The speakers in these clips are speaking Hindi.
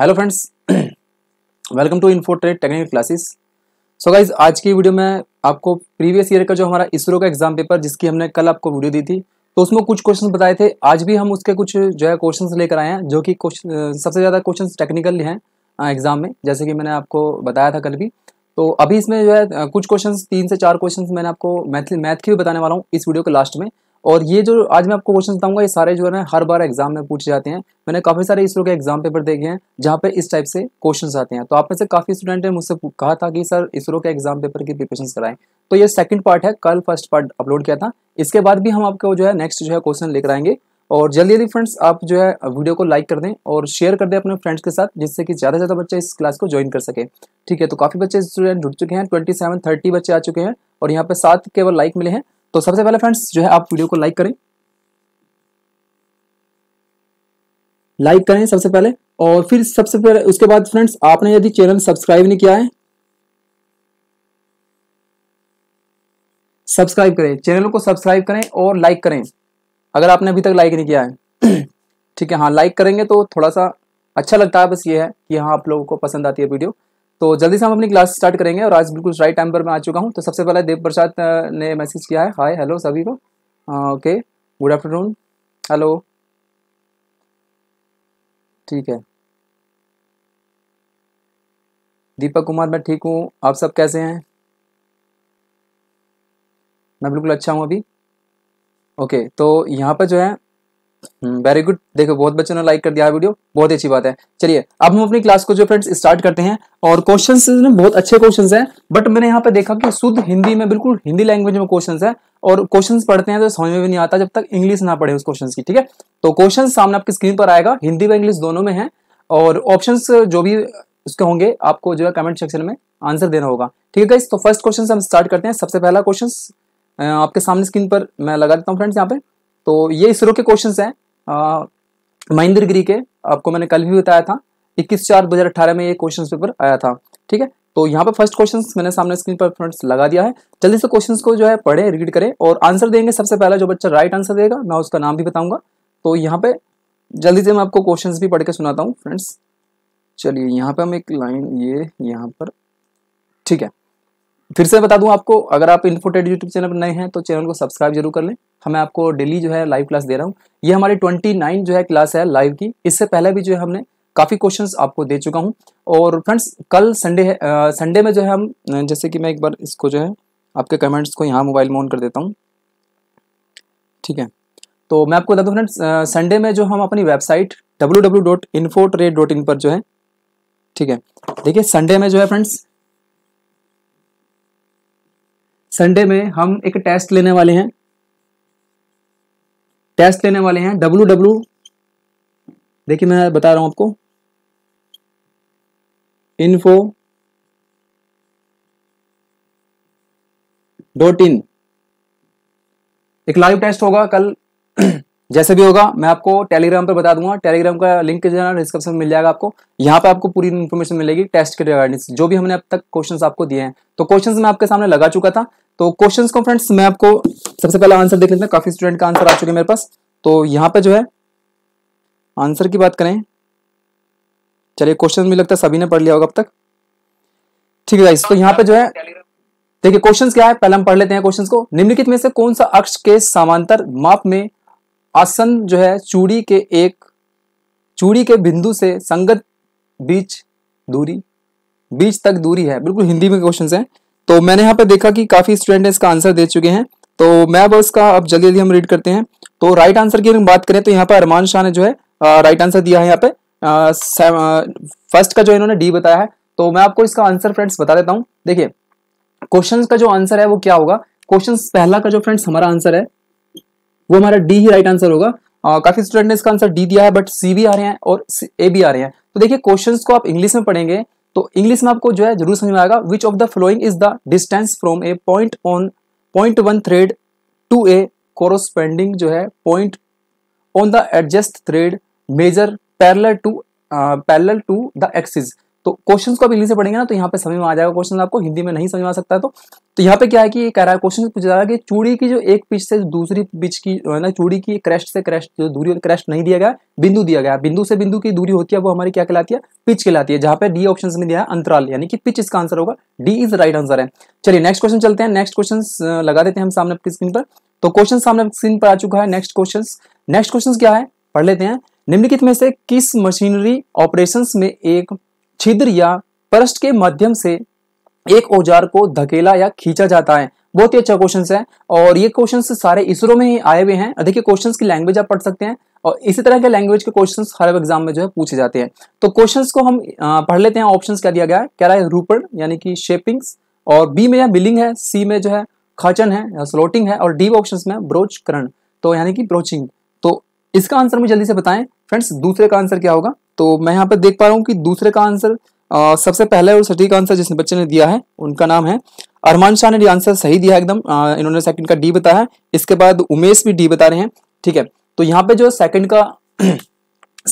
Hello friends welcome to info trade technical classes so guys आज की वीडियो में आपको प्रीवियस ईयर का जो हमारा इसरो का एग्जाम पेपर जिसकी हमने कल आपको वीडियो दी थी तो उसमें कुछ क्वेश्चंस बताए थे आज भी हम उसके कुछ जो है क्वेश्चंस लेकर आए हैं जो कि सबसे ज़्यादा क्वेश्चंस टेक्निकल हैं एग्जाम में जैसे कि मैंने आपको बताया था कल भी तो अभी इसमें जो है कुछ क्वेश्चन तीन से चार क्वेश्चन मैंने आपको मैथ मैथ की भी बताने वाला हूँ इस वीडियो के लास्ट में और ये जो आज मैं आपको क्वेश्चन बताऊंगा ये सारे जो है ना हर बार एग्जाम में पूछे जाते हैं मैंने काफ़ी सारे इसरो के एग्जाम पेपर देखे हैं जहाँ पे इस टाइप से क्वेश्चन आते हैं तो आप में से काफ़ी स्टूडेंट ने मुझसे कहा था कि सर इसरो के एग्जाम पेपर की प्रिपरेशन कराएं तो ये सेकंड पार्ट है कल फर्स्ट पार्ट अपलोड किया था इसके बाद भी हम आपको जो है नेक्स्ट जो है क्वेश्चन लेकर आएंगे और जल्दी जल्दी फ्रेंड्स आप जो है वीडियो को लाइक कर दें और शेयर कर दें अपने फ्रेंड्स के साथ जिससे कि ज़्यादा से ज़्यादा बच्चे इस क्लास को ज्वाइन कर सके ठीक है तो काफ़ी बच्चे स्टूडेंट जुड़ चुके हैं ट्वेंटी सेवन थर्टी बच्चे आ चुके हैं और यहाँ पे सात केवल लाइक मिले हैं तो सबसे पहले फ्रेंड्स जो है आप वीडियो को लाइक करें लाइक करें सबसे पहले और फिर सबसे पहले उसके बाद फ्रेंड्स आपने यदि चैनल सब्सक्राइब नहीं किया है सब्सक्राइब करें चैनल को सब्सक्राइब करें और लाइक करें अगर आपने अभी तक लाइक नहीं किया है ठीक है हाँ लाइक करेंगे तो थोड़ा सा अच्छा लगता है बस ये है कि हाँ आप लोगों को पसंद आती है वीडियो तो जल्दी से हम अपनी क्लास स्टार्ट करेंगे और आज बिल्कुल राइट टाइम पर मैं आ चुका हूँ तो सबसे पहले देव प्रसाद ने मैसेज किया है हाय हेलो सभी को ओके गुड आफ्टरनून हेलो ठीक है दीपक कुमार मैं ठीक हूँ आप सब कैसे हैं मैं बिल्कुल अच्छा हूँ अभी ओके तो यहाँ पर जो है वेरी हम्म, गुड देखो बहुत बच्चों ने लाइक कर दिया वीडियो बहुत अच्छी बात है चलिए अब हम अपनी क्लास को जो फ्रेंड्स स्टार्ट करते हैं और क्वेश्चंस बहुत अच्छे क्वेश्चंस हैं बट मैंने यहाँ पे देखा कि शुद्ध हिंदी में बिल्कुल हिंदी लैंग्वेज में क्वेश्चंस है और क्वेश्चंस पढ़ते हैं तो समझ में भी नहीं आता जब तक इंग्लिश ना पढ़े उस क्वेश्चन की ठीक है तो क्वेश्चन सामने आपकी स्क्रीन पर आएगा हिंदी व इंग्लिश दोनों में है और ऑप्शन जो भी उसके होंगे आपको जो है कमेंट सेक्शन में आंसर देना होगा ठीक है तो फर्स्ट क्वेश्चन हम स्टार्ट करते हैं सबसे पहला क्वेश्चन आपके सामने स्क्रीन पर मैं लगा देता हूँ फ्रेंड्स यहाँ पे तो ये इसरो के क्वेश्चन हैं गिरी के आपको मैंने कल भी बताया था इक्कीस चार दो हज़ार अठारह में ये क्वेश्चन पेपर आया था ठीक है तो यहाँ पर फर्स्ट क्वेश्चन मैंने सामने स्क्रीन पर फ्रेंड्स लगा दिया है जल्दी से क्वेश्चन को जो है पढ़े रीड करें और आंसर देंगे सबसे पहला जो बच्चा राइट आंसर देगा मैं उसका नाम भी बताऊंगा तो यहाँ पे जल्दी से मैं आपको क्वेश्चन भी पढ़ के सुनाता हूँ फ्रेंड्स चलिए यहाँ पे हम एक लाइन ये यहाँ पर ठीक है फिर से बता दूं आपको अगर आप इन्फोटेड यूट्यूब चैनल पर नए हैं तो चैनल को सब्सक्राइब जरूर कर लें हमें आपको डेली जो है लाइव क्लास दे रहा हूँ ये हमारी ट्वेंटी नाइन जो है क्लास है लाइव की इससे पहले भी जो है हमने काफ़ी क्वेश्चन आपको दे चुका हूँ और फ्रेंड्स कल संडे है संडे में जो है हम जैसे कि मैं एक बार इसको जो है आपके कमेंट्स को यहाँ मोबाइल में ऑन कर देता हूँ ठीक है तो मैं आपको बता दूँ फ्रेंड्स संडे में जो हम अपनी वेबसाइट डब्ल्यू पर जो है ठीक है देखिए संडे में जो है फ्रेंड्स संडे में हम एक टेस्ट लेने वाले हैं टेस्ट लेने वाले हैं डब्लू डब्लू देखिए मैं बता रहा हूं आपको इन्फो डॉट इन एक लाइव टेस्ट होगा कल जैसे भी होगा मैं आपको टेलीग्राम पर बता दूंगा टेलीग्राम का लिंक जो है डिस्क्रिप्शन में मिल जाएगा आपको यहाँ पे आपको पूरी इन्फॉर्मेशन मिलेगी टेस्ट के रिगार्डिंग जो भी हमने अब तक क्वेश्चंस आपको दिए हैं तो क्वेश्चंस मैं आपके सामने लगा चुका था तो क्वेश्चंस को फ्रेंड्स मैं आपको सबसे पहला आंसर देख लेते हैं काफी स्टूडेंट का आंसर आ चुके हैं मेरे पास तो यहाँ पे जो है आंसर की बात करें चलिए क्वेश्चन भी लगता है सभी ने पढ़ लिया होगा अब तक ठीक है तो यहाँ पे जो है देखिए क्वेश्चंस क्या है पहले हम पढ़ लेते हैं क्वेश्चंस को निम्नलिखित में से कौन सा अक्ष के समांतर माप में आसन जो है चूड़ी के एक चूड़ी के बिंदु से संगत बीच दूरी बीच तक दूरी है बिल्कुल हिंदी में क्वेश्चन है तो मैंने यहाँ पे देखा कि काफी स्टूडेंट इसका आंसर दे चुके हैं तो मैं अब इसका अब जल्दी जल्दी हम रीड करते हैं तो राइट आंसर की बात करें तो यहाँ पर अरमान शाह ने जो है राइट आंसर दिया है यहाँ पे फर्स्ट का जो इन्होंने डी बताया है तो मैं आपको इसका आंसर फ्रेंड्स बता देता हूँ देखिए क्वेश्चन का जो आंसर है वो क्या होगा क्वेश्चन पहला का जो फ्रेंड्स हमारा आंसर है वो हमारा डी ही राइट आंसर होगा काफी स्टूडेंट ने इसका आंसर डी दिया है बट सी भी आ रहे हैं और ए भी आ रहे हैं तो देखिए क्वेश्चन को आप इंग्लिश में पढ़ेंगे तो इंग्लिश में आपको जो है जरूर समझ में आएगा which of the following is the distance from a point on point one thread to a corresponding जो है point on the adjacent thread measure parallel to parallel to the axis तो क्वेश्चन को आप इंग्लिश से पढ़ेंगे ना तो यहाँ पे समझ में आ जाएगा क्वेश्चन आपको हिंदी में नहीं समझ में आ सकता है तो तो यहाँ पे क्या है कि कह रहा है क्वेश्चन पूछा जा रहा है कि चूड़ी की जो एक पिच से दूसरी पिच की ना चूड़ी की क्रेस्ट से क्रेस्ट जो दूरी क्रेस्ट नहीं दिया गया बिंदु दिया गया बिंदु से बिंदु की दूरी होती है वो हमारी क्या कहलाती है पिच कहलाती है जहां पर डी ऑप्शन में दिया है अंतराल यानी कि पिच इसका आंसर होगा डी इज राइट आंसर है चलिए नेक्स्ट क्वेश्चन चलते हैं नेक्स्ट क्वेश्चन लगा देते हैं हम सामने आपकी स्क्रीन पर तो क्वेश्चन सामने स्क्रीन पर आ चुका है नेक्स्ट क्वेश्चन नेक्स्ट क्वेश्चन क्या है पढ़ लेते हैं निम्नलिखित में से किस मशीनरी ऑपरेशंस में एक छिद्र या परस्ट के माध्यम से एक औजार को धकेला या खींचा जाता है बहुत ही अच्छा क्वेश्चन है और ये क्वेश्चन सारे इसरो में ही आए हुए हैं देखिए क्वेश्चन की लैंग्वेज आप पढ़ सकते हैं और इसी तरह के लैंग्वेज के क्वेश्चन हर एग्जाम में जो है पूछे जाते हैं तो क्वेश्चन को हम पढ़ लेते हैं ऑप्शन क्या दिया गया है क्या रहा है रूपण यानी कि शेपिंग्स और बी में यह बिलिंग है सी में जो है खाचन है स्लोटिंग है और डी ऑप्शन में ब्रोच करण तो यानी कि ब्रोचिंग तो इसका आंसर मुझे जल्दी से बताएं फ्रेंड्स दूसरे का आंसर क्या होगा तो मैं यहाँ पर देख पा रहा हूँ कि दूसरे का आंसर सबसे पहले और सटीक आंसर जिसने बच्चे ने दिया है उनका नाम है अरमान शाह ने आंसर सही दिया एकदम इन्होंने सेकंड का डी बताया इसके बाद उमेश भी डी बता रहे हैं ठीक है तो यहाँ पे जो सेकंड का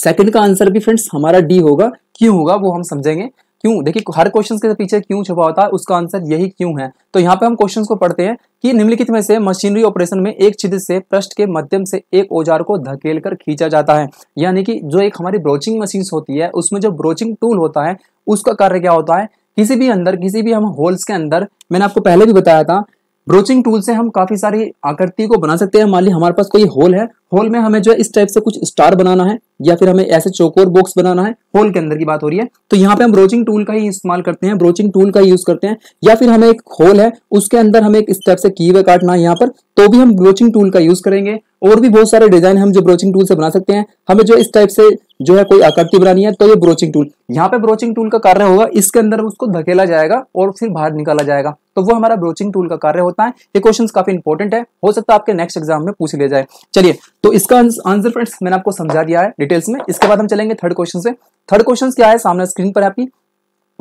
सेकंड का आंसर भी फ्रेंड्स हमारा डी होगा क्यों होगा वो हम समझेंगे क्यों देखिए हर क्वेश्चन के पीछे क्यों छुपा होता है उसका आंसर यही क्यों है तो यहाँ पे हम क्वेश्चन को पढ़ते हैं कि निम्नलिखित में से मशीनरी ऑपरेशन में एक छिद से पृष्ठ के माध्यम से एक औजार को धकेल कर खींचा जाता है यानी कि जो एक हमारी ब्रोचिंग मशीन होती है उसमें जो ब्रोचिंग टूल होता है उसका कार्य क्या होता है किसी भी अंदर किसी भी हम होल्स के अंदर मैंने आपको पहले भी बताया था ब्रोचिंग टूल से हम काफी सारी आकृति को बना सकते हैं मान ली हमारे पास कोई होल है होल में हमें जो है इस टाइप से कुछ स्टार बनाना है या फिर हमें ऐसे चौकोर बॉक्स बनाना है होल के अंदर की बात हो रही है तो यहाँ पे हम ब्रोचिंग टूल का ही इस्तेमाल करते हैं ब्रोचिंग टूल का यूज करते हैं या फिर हमें एक होल है उसके अंदर हमें एक स्टेप से कीवे काटना है यहाँ पर तो भी हम ब्रोचिंग टूल का यूज करेंगे और भी बहुत सारे डिजाइन हम जो ब्रोचिंग टूल से बना सकते हैं हमें जो इस टाइप से जो है कोई आकृति बनानी है तो ये ब्रोचिंग टूल यहाँ पे ब्रोचिंग टूल का कारण होगा इसके अंदर उसको धकेला जाएगा और फिर बाहर निकाला जाएगा तो वो हमारा ब्रोचिंग टूल का कार्य होता है ये क्वेश्चन काफी इंपॉर्टेंट है हो सकता है आपके नेक्स्ट एग्जाम में पूछ लिया जाए चलिए तो इसका आंसर फ्रेंड्स मैंने आपको समझा दिया है डिटेल्स में इसके बाद हम चलेंगे थर्ड क्वेश्चन से थर्ड क्वेश्चन क्या है सामने स्क्रीन पर आपकी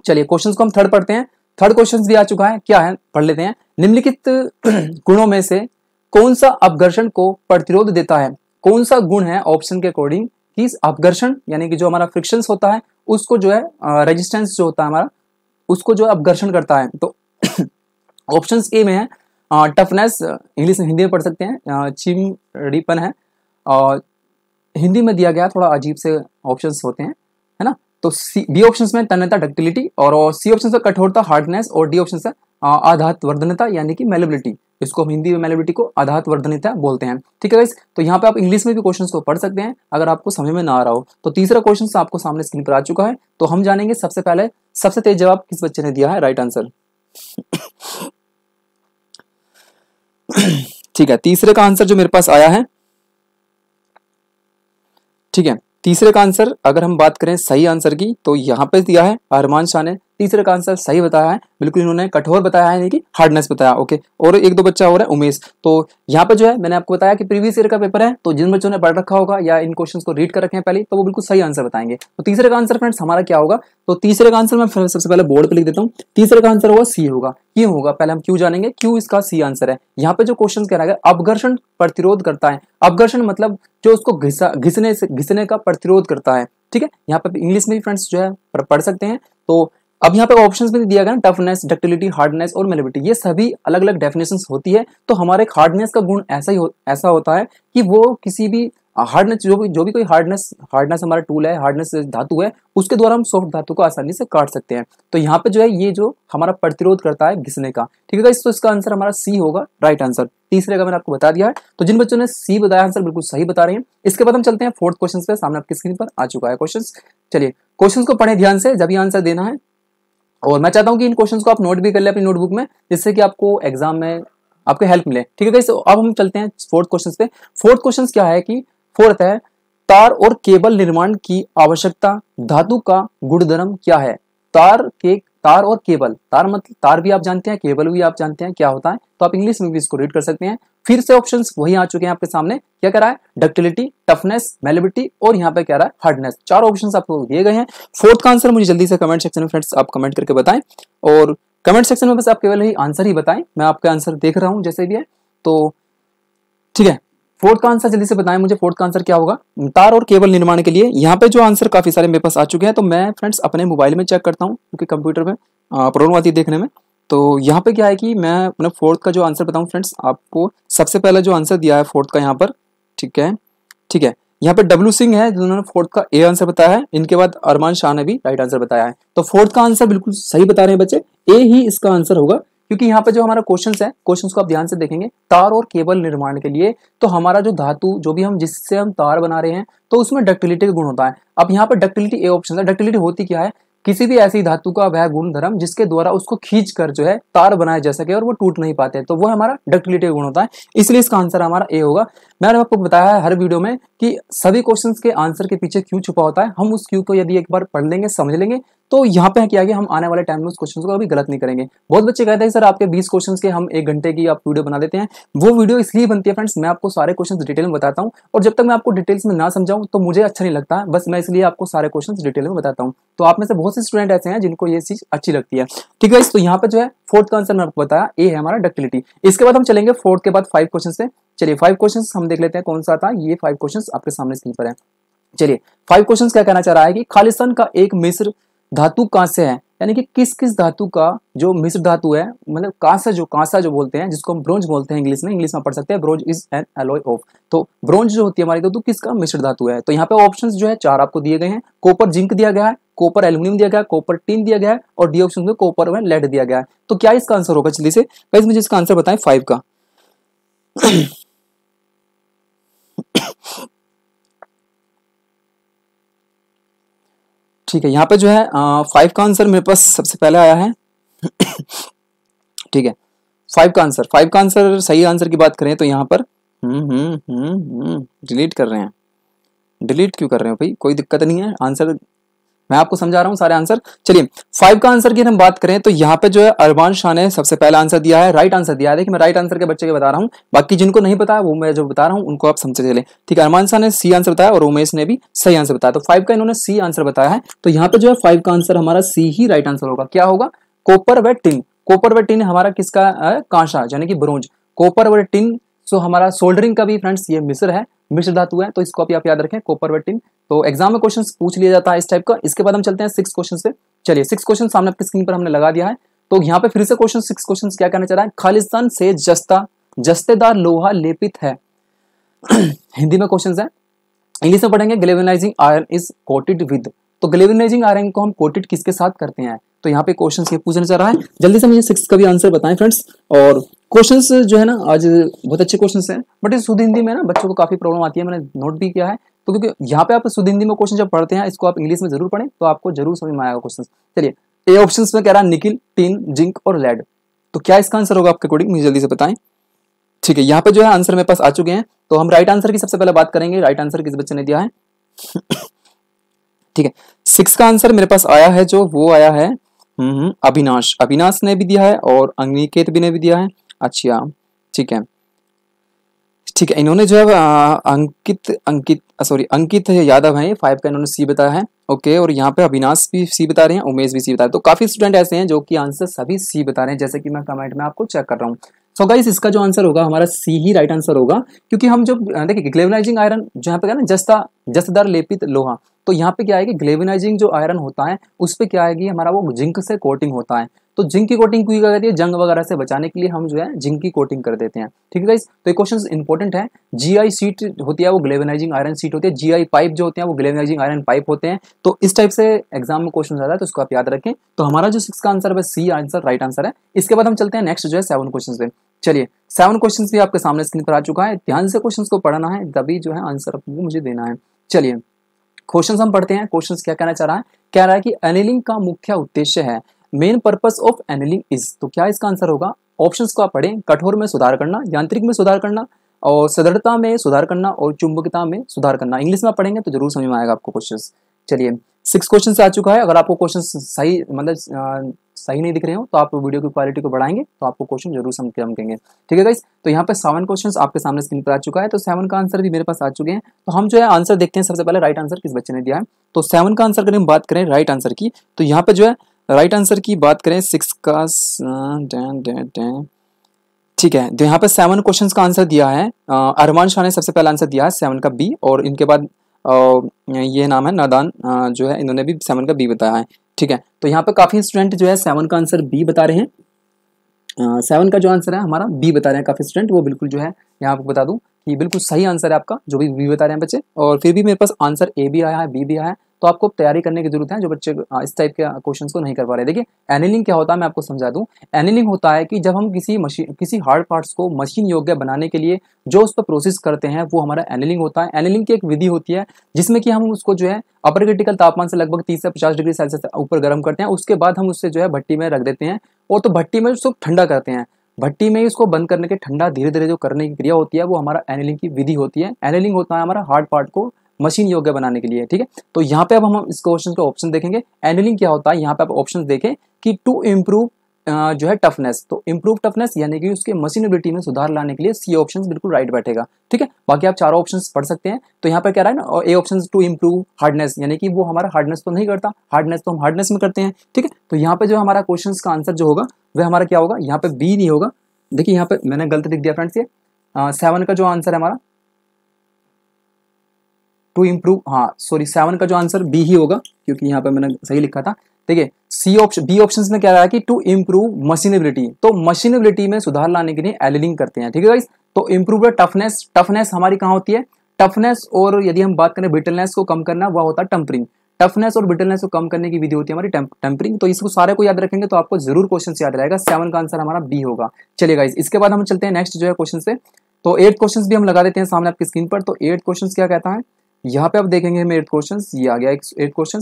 चलिए क्वेश्चन को हम थर्ड पढ़ते हैं थर्ड क्वेश्चन भी आ चुका है क्या है पढ़ लेते हैं निम्नलिखित गुणों में से कौन सा अपघर्षण को प्रतिरोध देता है कौन सा गुण है ऑप्शन के अकॉर्डिंग कि अपघर्षण यानी कि जो हमारा फ्रिक्शन होता है उसको जो है रेजिस्टेंस जो होता है हमारा उसको जो अपघर्षण करता है तो ऑप्शन ए में है टफनेस इंग्लिश में हिंदी में पढ़ सकते हैं चिम रिपन है और हिंदी में दिया गया थोड़ा अजीब से ऑप्शन होते हैं है ना तो सी बी ऑप्शन में तन्यता डक्टिलिटी और सी ऑप्शन में कठोरता हार्डनेस और डी ऑप्शन आधात वर्धनता यानी कि मेलेबिलिटी इसको हम हिंदी में मेलेबिलिटी को आधात वर्धनता बोलते हैं ठीक है तो यहाँ पे आप इंग्लिश में भी क्वेश्चन को पढ़ सकते हैं अगर आपको समझ में ना आ रहा हो तो तीसरा क्वेश्चन तो आपको सामने स्क्रीन पर आ चुका है तो हम जानेंगे सबसे पहले सबसे तेज जवाब किस बच्चे ने दिया है राइट आंसर ठीक है तीसरे का आंसर जो मेरे पास आया है ठीक है तीसरे का आंसर अगर हम बात करें सही आंसर की तो यहां पे दिया है अरमान शाह ने तीसरे का आंसर सही बताया है बिल्कुल इन्होंने कठोर बताया है कि हार्डनेस बताया ओके और एक दो बच्चा हो रहा है उमेश तो यहाँ पर जो है मैंने आपको बताया कि प्रीवियस ईयर का पेपर है तो जिन बच्चों ने पढ़ रखा होगा या इन क्वेश्चन को रीड कर रखे हैं पहले तो वो बिल्कुल सही आंसर बताएंगे तो तीसरे का आंसर फ्रेंड्स हमारा क्या होगा तो तीसरे का आंसर मैं सबसे पहले बोर्ड पर लिख देता हूँ तीसरे का आंसर होगा सी होगा क्यों होगा पहले हम क्यों जानेंगे क्यों इसका सी आंसर है यहाँ पे जो क्वेश्चन कह रहा है अपघर्षण प्रतिरोध करता है अपघर्षण मतलब जो उसको घिसने से घिसने का प्रतिरोध करता है ठीक है यहाँ पे इंग्लिश में भी फ्रेंड्स जो है पढ़ सकते हैं तो अब यहाँ पे ऑप्शंस में दिया गया टफनेस डक्टिलिटी हार्डनेस और मेलेबिलिटी ये सभी अलग अलग डेफिनेशन होती है तो हमारे हार्डनेस का गुण ऐसा ही हो, ऐसा होता है कि वो किसी भी हार्डनेस जो भी जो भी कोई हार्डनेस हार्डनेस हमारा टूल है हार्डनेस धातु है उसके द्वारा हम सॉफ्ट धातु को आसानी से काट सकते हैं तो यहाँ पे जो है ये जो हमारा प्रतिरोध करता है घिसने का ठीक है तो इसका आंसर हमारा सी होगा राइट आंसर तीसरे का मैंने आपको बता दिया है तो जिन बच्चों ने सी बताया आंसर बिल्कुल सही बता रहे हैं इसके बाद हम चलते हैं फोर्थ क्वेश्चन पे सामने आपकी स्क्रीन पर आ चुका है क्वेश्चन चलिए क्वेश्चन को पढ़े ध्यान से जब ये आंसर देना है और मैं चाहता हूँ कि इन क्वेश्चन को आप नोट भी कर ले अपनी नोटबुक में जिससे कि आपको एग्जाम में आपको हेल्प मिले ठीक है तो अब हम चलते हैं फोर्थ क्वेश्चन पे फोर्थ क्वेश्चन क्या है कि फोर्थ है तार और केबल निर्माण की आवश्यकता धातु का गुणधर्म क्या है तार के तार और केबल तार मतलब तार भी आप जानते हैं केबल भी आप जानते हैं क्या होता है तो आप इंग्लिश में भी इसको रीड कर सकते हैं फिर से ऑप्शन वही आ चुके हैं आपके सामने क्या कह रहा है डक्टिलिटी टफनेस मेलेबिलिटी और यहाँ पे कह रहा है हार्डनेस चार ऑप्शन आपको दिए गए हैं फोर्थ का आंसर मुझे जल्दी से कमेंट सेक्शन में फ्रेंड्स आप कमेंट करके बताएं और कमेंट सेक्शन में बस आप केवल ही आंसर ही बताएं मैं आपका आंसर देख रहा हूं जैसे भी है तो ठीक है फोर्थ का आंसर जल्दी से बताएं मुझे फोर्थ का आंसर क्या होगा तार और केबल निर्माण के लिए यहाँ पे जो आंसर काफी सारे मेरे पास आ चुके हैं तो मैं फ्रेंड्स अपने मोबाइल में चेक करता हूँ क्योंकि कंप्यूटर में प्रॉब्लम आती है देखने में तो यहाँ पे क्या है कि मैं अपने फोर्थ का जो आंसर बताऊँ फ्रेंड्स आपको सबसे पहला जो आंसर दिया है फोर्थ का यहाँ पर ठीक है ठीक है यहाँ पे डब्लू सिंह है जिन्होंने फोर्थ का ए आंसर बताया है इनके बाद अरमान शाह ने भी राइट आंसर बताया है तो फोर्थ का आंसर बिल्कुल सही बता रहे हैं बच्चे ए ही इसका आंसर होगा क्योंकि यहाँ पे जो हमारा क्वेश्चन है क्वेश्चन को आप ध्यान से देखेंगे तार और केबल निर्माण के लिए तो हमारा जो धातु जो भी हम जिससे हम तार बना रहे हैं तो उसमें डक्टिलिटी का गुण होता है अब यहाँ पर डक्टिलिटी ए ऑप्शन है डक्टिलिटी होती क्या है किसी भी ऐसी धातु का वह गुण धर्म जिसके द्वारा उसको खींच कर जो है तार बनाया जा सके और वो टूट नहीं पाते तो वो हमारा डक्टिलिटी गुण होता है इसलिए इसका आंसर हमारा ए होगा मैंने आपको बताया है हर वीडियो में कि सभी क्वेश्चन के आंसर के पीछे क्यों छुपा होता है हम उस क्यू को यदि एक बार पढ़ लेंगे समझ लेंगे तो यहाँ पे क्या गया हम आने वाले टाइम में उस क्वेश्चन को अभी गलत नहीं करेंगे बहुत बच्चे कहते हैं सर आपके बीस क्वेश्चन के हम एक घंटे की आप वीडियो बना देते हैं वो वीडियो इसलिए बनती है फ्रेंड्स मैं आपको सारे क्वेश्चन डिटेल में बताता हूँ और जब तक मैं आपको डिटेल्स में ना समझाऊँ तो मुझे अच्छा नहीं लगता बस मैं इसलिए आपको सारे क्वेश्चन डिटेल में बताता हूँ तो आप में से बहुत से स्टूडेंट ऐसे हैं जिनको ये चीज अच्छी लगती है ठीक है तो यहाँ पे जो है फोर्थ का आंसर मैं आपको बताया ए है हमारा डक्टिलिटी इसके बाद हम चलेंगे फोर्थ के बाद फाइव क्वेश्चन से चलिए फाइव क्वेश्चन हम देख लेते हैं कौन सा था ये फाइव क्वेश्चन आपके सामने स्क्रीन पर है चलिए फाइव क्वेश्चन क्या कहना चाह रहा है कि खालिस्तान का एक मिस्र धातु कहाँ से है यानी कि किस किस धातु का जो मिश्र धातु है मतलब कांसा जो कांसा जो बोलते हैं जिसको हम ब्रोंज बोलते हैं इंग्लिश में इंग्लिश में पढ़ सकते हैं bronze is an alloy of तो ब्रोंज जो होती है हमारी धातु किसका मिश्र धातु है तो यहाँ पे ऑप्शन जो है चार आपको दिए गए हैं कोपर जिंक दिया गया है कोपर एल्यूमिनियम दिया गया है कोपर टीन दिया गया है और डी ऑप्शन में कोपर में लेड दिया गया है तो क्या इसका आंसर होगा जल्दी से मुझे इसका आंसर बताएं फाइव का ठीक है यहाँ पे जो है फाइव का आंसर मेरे पास सबसे पहले आया है ठीक है फाइव का आंसर फाइव का आंसर सही आंसर की बात करें तो यहाँ पर हम्म डिलीट हम्म, हम्म, हम्म, कर रहे हैं डिलीट क्यों कर रहे हो भाई कोई दिक्कत नहीं है आंसर मैं आपको समझा रहा हूँ सारे आंसर चलिए फाइव का आंसर की हम बात करें तो यहाँ पे जो है अरबान शाह ने सबसे पहला आंसर दिया है राइट आंसर दिया है देखिए मैं राइट आंसर के बच्चे के बता रहा हूँ बाकी जिनको नहीं पता वो मैं जो बता रहा हूँ उनको आप समझते चले ठीक है अरमान शाह ने सी आंसर बताया और उमेश ने भी सही आंसर बताया तो फाइव का इन्होंने सी आंसर बताया है तो यहाँ पे जो है फाइव का आंसर हमारा सी ही राइट आंसर होगा क्या होगा कोपर व टिन कोपर व टिन हमारा किसका कांशा यानी कि ब्रोंज कोपर व टिन सो हमारा सोल्डरिंग का भी फ्रेंड्स ये मिस्र है मिश्र धातु है तो इसको भी आप याद रखें कॉपर वेटिंग तो एग्जाम में क्वेश्चन पूछ लिया जाता है इस टाइप का इसके बाद हम चलते हैं सिक्स क्वेश्चन से चलिए सिक्स क्वेश्चन सामने आपकी स्क्रीन पर हमने लगा दिया है तो यहाँ पे फिर से क्वेश्चन सिक्स क्वेश्चन क्या कहना चाह रहा है खालिस्तान से जस्ता जस्तेदार लोहा लेपित है हिंदी में क्वेश्चन है इंग्लिश में पढ़ेंगे galvanising iron is coated with तो ग्लेवनाइजिंग आयरन को हम कोटेड किसके साथ करते हैं तो यहाँ पे क्वेश्चन ये पूछना चाह रहा है जल्दी से मुझे सिक्स का भी आंसर बताएं फ्रेंड्स और क्वेश्चन जो है ना आज बहुत अच्छे क्वेश्चन हैं बट इस शुद्ध हिंदी में ना बच्चों को काफी प्रॉब्लम आती है मैंने नोट भी किया है तो क्योंकि यहाँ पे आप शुद्ध हिंदी में क्वेश्चन जब पढ़ते हैं इसको आप इंग्लिश में जरूर पढ़ें तो आपको जरूर समझ में आएगा क्वेश्चन चलिए ए ऑप्शन में कह रहा है निकिल टीन जिंक और लेड तो क्या इसका आंसर होगा आपके अकॉर्डिंग मुझे जल्दी से बताएं ठीक है यहाँ पे जो है आंसर मेरे पास आ चुके हैं तो हम राइट आंसर की सबसे पहले बात करेंगे राइट आंसर किस बच्चे ने दिया है ठीक है सिक्स का आंसर मेरे पास आया है जो वो आया है हम्म, अविनाश अविनाश ने भी दिया है और अंगिकेत भी ने भी दिया है अच्छा ठीक है ठीक है इन्होंने जो है अंकित अंकित सॉरी अंकित है यादव हैं फाइव का इन्होंने सी बताया है ओके और यहाँ पे अविनाश भी सी बता रहे हैं उमेश भी सी बता रहे हैं तो काफी स्टूडेंट ऐसे हैं जो कि आंसर सभी सी बता रहे हैं जैसे कि मैं कमेंट में आपको चेक कर रहा हूँ सो so गाइस इसका जो आंसर होगा हमारा सी ही राइट आंसर होगा क्योंकि हम जो देखिए ग्लेवनाइजिंग आयरन जो यहाँ पे क्या ना जस्ता जस्तदार लेपित लोहा तो यहाँ पे क्या है कि ग्लेवनाइजिंग जो आयरन होता है उस पर क्या आएगी हमारा वो जिंक से कोटिंग होता है तो जिंक की कोटिंग क्यों करती है जंग वगैरह से बचाने के लिए हम जो है जिंक की कोटिंग कर देते हैं ठीक है गाइस तो ये क्वेश्चन इंपॉर्टेंट है जीआई सीट होती है वो ग्लेवनाइजिंग आयरन सीट होती है जीआई पाइप जो होते हैं वो ग्लेवनाइजिंग आयरन पाइप होते हैं तो इस टाइप से एग्जाम में क्वेश्चन आता है तो उसको आप याद रखें तो हमारा जो सिक्स का आंसर है सी आंसर राइट आंसर है इसके बाद हम चलते हैं नेक्स्ट जो है सेवन क्वेश्चन पे चलिए सेवन क्वेश्चन भी आपके सामने स्क्रीन पर आ चुका है ध्यान से क्वेश्चन को पढ़ना है तभी जो है आंसर आपको मुझे देना है चलिए क्वेश्चन हम पढ़ते हैं क्वेश्चन क्या कहना चाह रहा है कह रहा है कि एनिलिंग का मुख्य उद्देश्य है main purpose of annealing is तो क्या इसका आंसर होगा ऑप्शन को आप पढ़ें कठोर में सुधार करना यांत्रिक में सुधार करना और सदृढ़ता में सुधार करना और चुंबकता में सुधार करना इंग्लिश में पढ़ेंगे तो जरूर समझ में आएगा आपको क्वेश्चन चलिए सिक्स क्वेश्चन आ चुका है अगर आपको क्वेश्चन सही मतलब सही नहीं दिख रहे हो तो आप वीडियो की क्वालिटी को बढ़ाएंगे तो आपको क्वेश्चन जरूर समझ समझेंगे ठीक है गाइस तो यहाँ पे सेवन क्वेश्चन आपके सामने स्क्रीन पर आ चुका है तो सेवन का आंसर भी मेरे पास आ चुके हैं तो हम जो है आंसर देखते हैं सबसे पहले राइट आंसर किस बच्चे ने दिया है तो सेवन का आंसर अगर हम बात करें राइट आंसर की तो यहाँ पे जो है राइट आंसर की बात करें सिक्स का हाँ, ठीक है तो यहाँ पर सेवन क्वेश्चंस का आंसर दिया है अरमान शाह ने सबसे पहला आंसर दिया है सेवन का बी और इनके बाद ये नाम है नादान जो है इन्होंने भी सेवन का बी बताया है ठीक है तो यहाँ पर काफ़ी स्टूडेंट जो है सेवन का आंसर बी बता रहे हैं सेवन का जो आंसर है हमारा बी बता रहे हैं काफ़ी स्टूडेंट वो बिल्कुल जो है यहाँ आपको बता दूँ कि बिल्कुल सही आंसर है आपका जो भी बी बता रहे हैं बच्चे और फिर भी मेरे पास आंसर ए भी आया है बी भी आया है तो आपको तैयारी करने की जरूरत है जो बच्चे इस टाइप के क्वेश्चन को नहीं कर पा रहे देखिए एनिलिंग क्या होता है मैं आपको समझा दूँ एनिलिंग होता है कि जब हम किसी मशीन किसी हार्ड पार्ट्स को मशीन योग्य बनाने के लिए जो उस पर प्रोसेस करते हैं वो हमारा एनिलिंग होता है एनिलिंग की एक विधि होती है जिसमें कि हम उसको जो है अपर क्रिटिकल तापमान से लगभग तीस से पचास डिग्री सेल्सियस ऊपर गर्म करते हैं उसके बाद हम उससे जो है भट्टी में रख देते हैं और तो भट्टी में उसको ठंडा करते हैं भट्टी में इसको बंद करने के ठंडा धीरे धीरे जो करने की क्रिया होती है वो हमारा एनिलिंग की विधि होती है एनिलिंग होता है हमारा हार्ड पार्ट को मशीन योग्य बनाने के लिए ठीक है तो यहाँ पे अब हम इस क्वेश्चन का ऑप्शन देखेंगे एनलिंग क्या होता है यहाँ पे आप ऑप्शन देखें कि टू इम्प्रूव जो है टफनेस तो इम्प्रूव टफनेस यानी कि उसके मशीनबिलिटी में सुधार लाने के लिए सी ऑप्शन बिल्कुल राइट बैठेगा ठीक है बाकी आप चारों ऑप्शन पढ़ सकते हैं तो यहाँ पर क्या रहा है ना A option to improve hardness यानी कि वो हमारा हार्डनेस तो नहीं करता हार्डनेस तो हम हार्डनेस में करते हैं ठीक है तो यहाँ पे जो हमारा क्वेश्चन का आंसर जो होगा वह हमारा क्या होगा यहाँ पे बी नहीं होगा देखिए यहाँ पे मैंने गलत लिख दिया फ्रेंड्स ये सेवन का जो आंसर है हमारा टू इम्प्रूव हाँ सॉरी सेवन का जो आंसर बी ही होगा क्योंकि यहाँ पर मैंने सही लिखा था ठीक है सी ऑप्शन बी ऑप्शन में क्या रहा है कि टू इम्प्रूव मशीनेबिलिटी तो मशीनेबिलिटी में सुधार लाने के लिए एलिंग करते हैं ठीक है गाइस तो इम्प्रूव टफनेस टफनेस हमारी कहाँ होती है टफनेस और यदि हम बात करें ब्रिटलनेस को कम करना वह होता है टम्परिंग टफनेस और ब्रिटलनेस को कम करने की विधि होती है हमारी टेम्परिंग तो इसको सारे को याद रखेंगे तो आपको जरूर क्वेश्चन याद रहेगा सेवन का आंसर हमारा बी होगा चलिए गाइस इसके बाद हम चलते हैं नेक्स्ट जो है क्वेश्चन से तो एट क्वेश्चन भी हम लगा देते हैं सामने आपकी स्क्रीन पर तो एट क्वेश्चन क्या कहता है यहाँ पे आप देखेंगे हमें एट क्वेश्चन ये आ गया एट क्वेश्चन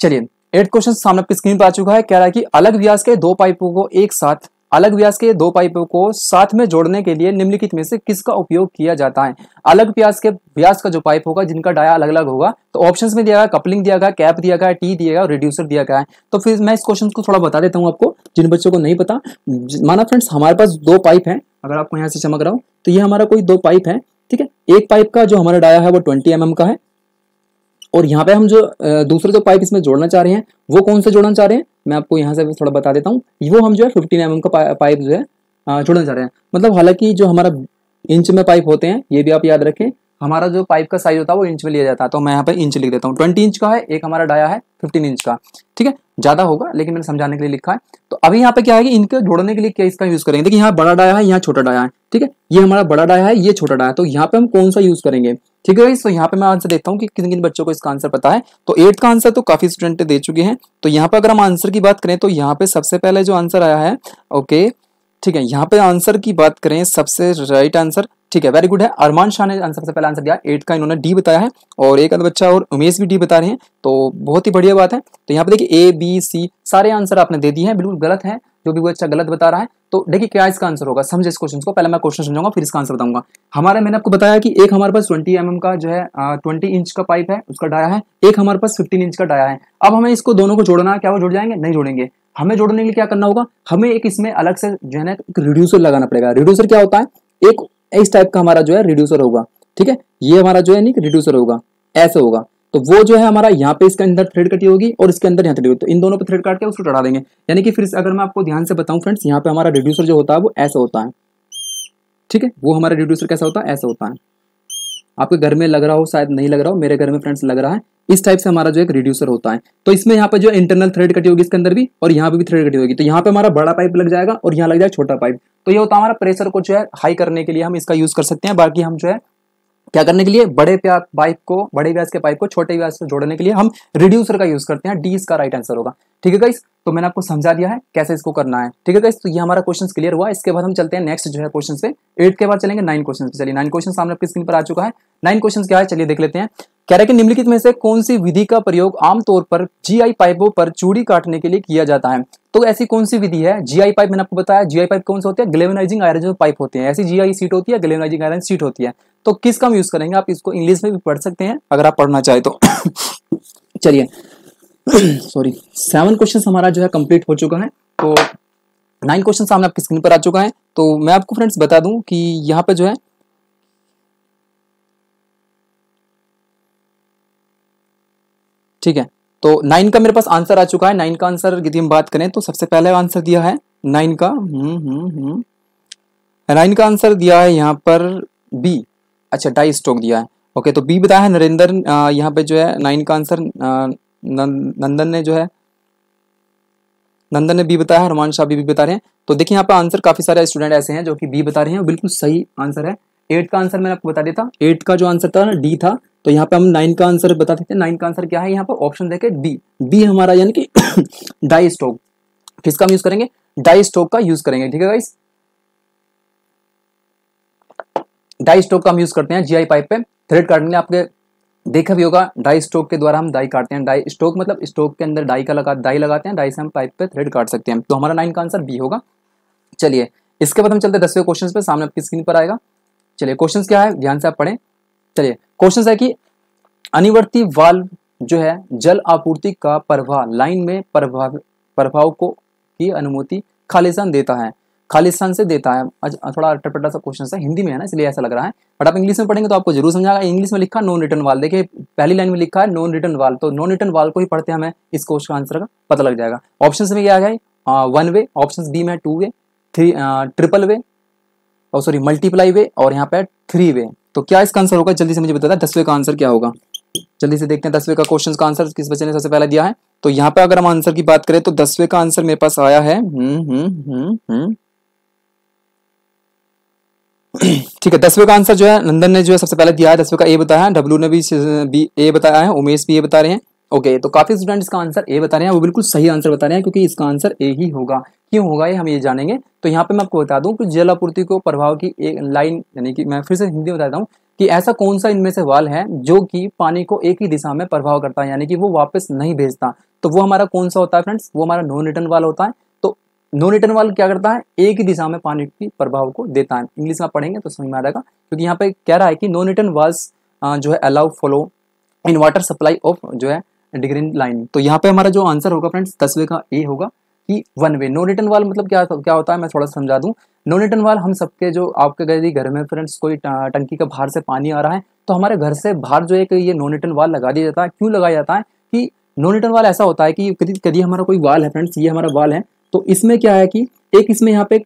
चलिए एट क्वेश्चन सामने आपकी स्क्रीन पर आ चुका है कह रहा है कि अलग व्यास के दो पाइपों को एक साथ अलग व्यास के दो पाइपों को साथ में जोड़ने के लिए निम्नलिखित में से किसका उपयोग किया जाता है अलग व्यास के व्यास का जो पाइप होगा जिनका डाया अलग अलग होगा तो ऑप्शंस में दिया गया कपलिंग दिया गया कैप दिया गया टी दिया गया और रिड्यूसर दिया गया है तो फिर मैं इस क्वेश्चन को थोड़ा बता देता हूँ आपको जिन बच्चों को नहीं पता माना फ्रेंड्स हमारे पास दो पाइप है अगर आपको यहाँ से चमक रहा हूँ तो ये हमारा कोई दो पाइप है एक पाइप का जो हमारा डाया है वो ट्वेंटी एम mm का है और यहाँ पे हम जो दूसरे जो पाइप इसमें जोड़ना चाह रहे हैं वो कौन से जोड़ना चाह रहे हैं मैं आपको यहाँ से थोड़ा बता देता हूँ वो हम जो है फिफ्टीन एम mm का पाइप जो है जोड़ना चाह रहे हैं मतलब हालांकि जो हमारा इंच में पाइप होते हैं ये भी आप याद रखें हमारा जो पाइप का साइज होता है वो इंच में लिया जाता है तो मैं यहाँ पर इंच लिख देता हूँ ट्वेंटी इंच का है एक हमारा डाया है फिफ्टीन इंच का ठीक है ज्यादा होगा लेकिन मैंने समझाने के लिए लिखा है तो अभी यहाँ पे क्या है कि इनके जोड़ने के लिए क्या इसका यूज करेंगे देखिए यहाँ बड़ा डाया है यहाँ छोटा डाया है ठीक है ये हमारा बड़ा डाया है ये छोटा डाया तो यहाँ पे हम कौन सा यूज करेंगे ठीक है तो यहाँ पे मैं आंसर देखता हूँ कि किन किन बच्चों को इसका आंसर पता है तो एट्थ का आंसर तो काफी स्टूडेंट दे चुके हैं तो यहाँ पे अगर हम आंसर की बात करें तो यहाँ पे सबसे पहले जो आंसर आया है ओके ठीक है यहाँ पे आंसर की बात करें सबसे राइट आंसर ठीक है वेरी गुड है अरमान शाह ने सबसे पहले आंसर दिया एट का इन्होंने डी बताया है और एक अंदर बच्चा और उमेश भी डी बता रहे हैं तो बहुत ही बढ़िया बात है तो यहाँ पे देखिए ए बी सी सारे आंसर आपने दे दिए हैं बिल्कुल गलत है जो भी वो बच्चा गलत बता रहा है तो देखिए क्या इसका आंसर होगा समझे इस क्वेश्चन को पहले मैं क्वेश्चन समझाऊंगा फिर इसका आंसर बताऊंगा हमारे मैंने आपको बताया कि एक हमारे पास ट्वेंटी एम mm का जो है ट्वेंटी इंच का पाइप है उसका डाया है एक हमारे पास फिफ्टीन इंच का डाया है अब हमें इसको दोनों को जोड़ना है क्या वो जुड़ जाएंगे नहीं जोड़ेंगे हमें जोड़ने के लिए क्या करना होगा हमें एक इसमें अलग से जो है ना रिड्यूसर लगाना पड़ेगा रिड्यूसर क्या होता है एक इस टाइप का हमारा जो है रिड्यूसर होगा ठीक है ये हमारा जो है रिड्यूसर होगा ऐसे होगा तो वो जो है हमारा यहाँ पे इसके अंदर थ्रेड कटी होगी और इसके अंदर यहाँ तो इन दोनों पे थ्रेड काट के उसको चढ़ा देंगे यानी कि फिर अगर मैं आपको ध्यान से बताऊं फ्रेंड्स यहाँ पे हमारा रिड्यूसर जो होता है वो ऐसा होता है ठीक है वो हमारा रिड्यूसर कैसा होता है ऐसा होता है आपके घर में लग रहा हो शायद नहीं लग रहा हो मेरे घर में फ्रेंड्स लग रहा है इस टाइप से हमारा जो एक रिड्यूसर होता है तो इसमें यहाँ पे जो इंटरनल थ्रेड कटी होगी इसके अंदर भी और यहाँ पे भी थ्रेड कटी होगी तो यहाँ पे हमारा बड़ा पाइप लग जाएगा और यहाँ लग जाएगा छोटा पाइप तो ये होता है हमारा प्रेशर को जो है हाई करने के लिए हम इसका यूज कर सकते हैं बाकी हम जो है क्या करने के लिए बड़े पाइप को बड़े व्यास के पाइप को छोटे व्यास से जोड़ने के लिए हम रिड्यूसर का यूज करते हैं डी इसका राइट आंसर होगा ठीक है गाइस तो मैंने आपको समझा दिया है कैसे इसको करना है ठीक है गाइस तो ये हमारा क्वेश्चन क्लियर हुआ इसके बाद हम चलते हैं नेक्स्ट जो है क्वेश्चन पे एट के बाद चलेंगे नाइन क्वेश्चन पे चलिए नाइन क्वेश्चन सामने आपकी स्क्रीन पर आ चुका है नाइन क्वेश्चन क्या है चलिए देख लेते हैं कह रहा है कि निम्नलिखित में से कौन सी विधि का प्रयोग आमतौर पर जीआई पाइपों पर चूड़ी काटने के लिए किया जाता है तो ऐसी कौन सी विधि है जीआई पाइप मैंने आपको बताया जीआई पाइप कौन से होते हैं ग्लेवनाइजिंग आयरन जो पाइप होते हैं ऐसी जीआई सीट होती है ग्लेवनाइजिंग आयरन सीट होती है तो किसका हम यूज करेंगे आप इसको इंग्लिश में भी पढ़ सकते हैं अगर आप पढ़ना चाहे तो चलिए सॉरी सेवन क्वेश्चन हमारा जो है कंप्लीट हो चुका है तो नाइन क्वेश्चन सामने आपकी स्क्रीन पर आ चुका है तो मैं आपको फ्रेंड्स बता दूं कि यहाँ पे जो है ठीक है तो नाइन का मेरे पास आंसर आ चुका है नाइन का आंसर यदि हम बात करें तो सबसे पहले आंसर दिया है नाइन का नाइन हम्म, हम्म, हम्म। का आंसर दिया है यहाँ पर बी अच्छा डाई स्ट्रोक दिया है ओके तो बी बताया है नरेंद्र यहाँ पे जो है नाइन का आंसर नंदन ने जो है नंदन ने बी बताया है हनुमान शाह भी बता रहे हैं तो देखिए यहाँ पर आंसर काफी सारे स्टूडेंट ऐसे हैं जो कि बी बता रहे हैं बिल्कुल सही आंसर है एट का आंसर मैंने आपको बता दिया था एट का जो आंसर था ना डी था तो यहाँ पे हम नाइन का आंसर बता सकते हैं नाइन का आंसर क्या है यहाँ पर ऑप्शन देखे बी बी हमारा यानी कि डाई स्टोक किसका हम यूज करेंगे डाई स्टोक का यूज करेंगे ठीक है गाइस डाई स्टोक का हम यूज करते हैं जीआई पाइप पे थ्रेड काटने आपके देखा भी होगा डाई स्टोक के द्वारा हम डाई काटते हैं डाई स्टोक मतलब स्टोक के अंदर डाई का लगा डाई लगाते हैं डाई से हम पाइप पे थ्रेड काट सकते हैं तो हमारा नाइन का आंसर बी होगा चलिए इसके बाद हम चलते हैं दसवें क्वेश्चन पे सामने आपकी स्क्रीन पर आएगा चलिए क्वेश्चन क्या है ध्यान से आप पढ़ें चलिए क्वेश्चन है कि अनिवर्ती वाल्व जो है जल आपूर्ति का प्रभाव लाइन में प्रभाव प्रभाव को की अनुमति खालिस्तान देता है खालिस्तान से देता है थोड़ा अटपटा सा क्वेश्चन है हिंदी में है ना इसलिए ऐसा लग रहा है बट आप इंग्लिश में पढ़ेंगे तो आपको जरूर समझाएगा इंग्लिश में लिखा नॉन रिटर्न वाल देखिए पहली लाइन में लिखा है नॉन रिटर्न वाल तो नॉन रिटर्न वाल को ही पढ़ते हमें इस क्वेश्चन का आंसर का पता लग जाएगा ऑप्शन में क्या है वन वे ऑप्शन बी में two way three triple way और सॉरी मल्टीप्लाई वे और यहाँ पे थ्री वे तो क्या इसका आंसर होगा जल्दी से मुझे बताया दसवें का आंसर क्या होगा जल्दी से देखते हैं दसवें का क्वेश्चन का आंसर किस बच्चे ने सबसे पहले दिया है तो यहाँ पे अगर हम आंसर की बात करें तो दसवें का आंसर मेरे पास आया है हम्म, हम्म, हम्म, ठीक है दसवें का आंसर जो है नंदन ने जो है सबसे पहले दिया है दसवें का ए बताया है डब्लू ने भी बी ए बताया है उमेश भी ए बता रहे हैं ओके तो काफी स्टूडेंट इसका आंसर ए बता रहे हैं वो बिल्कुल सही आंसर बता रहे हैं क्योंकि इसका आंसर ए ही होगा क्यों होगा ये हम ये जानेंगे तो यहाँ पे मैं आपको बता दूं कि जल आपूर्ति को प्रभाव की एक लाइन यानी कि मैं फिर से हिंदी में बताता हूँ कि ऐसा कौन सा इनमें से वाल है जो कि पानी को एक ही दिशा में प्रभाव करता है यानी कि वो वापस नहीं भेजता तो वो हमारा कौन सा होता है फ्रेंड्स वो हमारा नॉन रिटर्न वाल होता है तो नॉन रिटर्न वाल क्या करता है एक ही दिशा में पानी की प्रभाव को देता है इंग्लिश में पढ़ेंगे तो समझ में आ जाएगा क्योंकि यहाँ पे कह रहा है कि नॉन रिटर्न वाल्स जो है allow follow in water supply of जो है डिग्रीन लाइन तो यहाँ पे हमारा जो आंसर होगा फ्रेंड्स दसवें का ए होगा कि वन वे नो रिटर्न वाल मतलब क्या क्या होता है मैं थोड़ा समझा दूँ नो रिटर्न वाल हम सबके जो आपके यदि घर में फ्रेंड्स कोई टंकी का बाहर से पानी आ रहा है तो हमारे घर से बाहर जो एक ये नो रिटर्न वाल लगा दिया जाता है क्यों लगाया जाता है कि नो रिटर्न वाल ऐसा होता है कि कभी हमारा कोई वाल है फ्रेंड्स ये हमारा वाल है तो इसमें क्या है कि एक इसमें यहाँ पे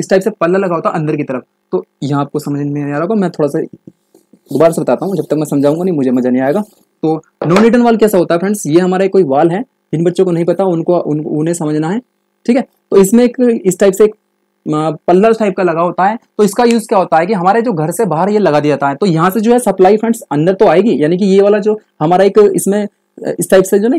इस टाइप से पल्ला लगा होता है अंदर की तरफ तो यहाँ आपको समझ नहीं आ रहा होगा मैं थोड़ा सा दोबारा से बताता हूँ जब तक मैं समझाऊंगा नहीं मुझे मजा नहीं आएगा तो नो रिटर्न वाल कैसा होता है फ्रेंड्स ये हमारा कोई वाल है जिन बच्चों को नहीं पता उनको उन, उन्हें समझना है ठीक है तो इसमें एक इस टाइप से एक पल्लर टाइप का लगा होता है तो इसका यूज क्या होता है कि हमारे जो घर से बाहर ये लगा दिया जाता है तो यहाँ से जो है सप्लाई फ्रेंड्स अंदर तो आएगी यानी कि ये वाला जो हमारा एक इसमें इस टाइप से जो ना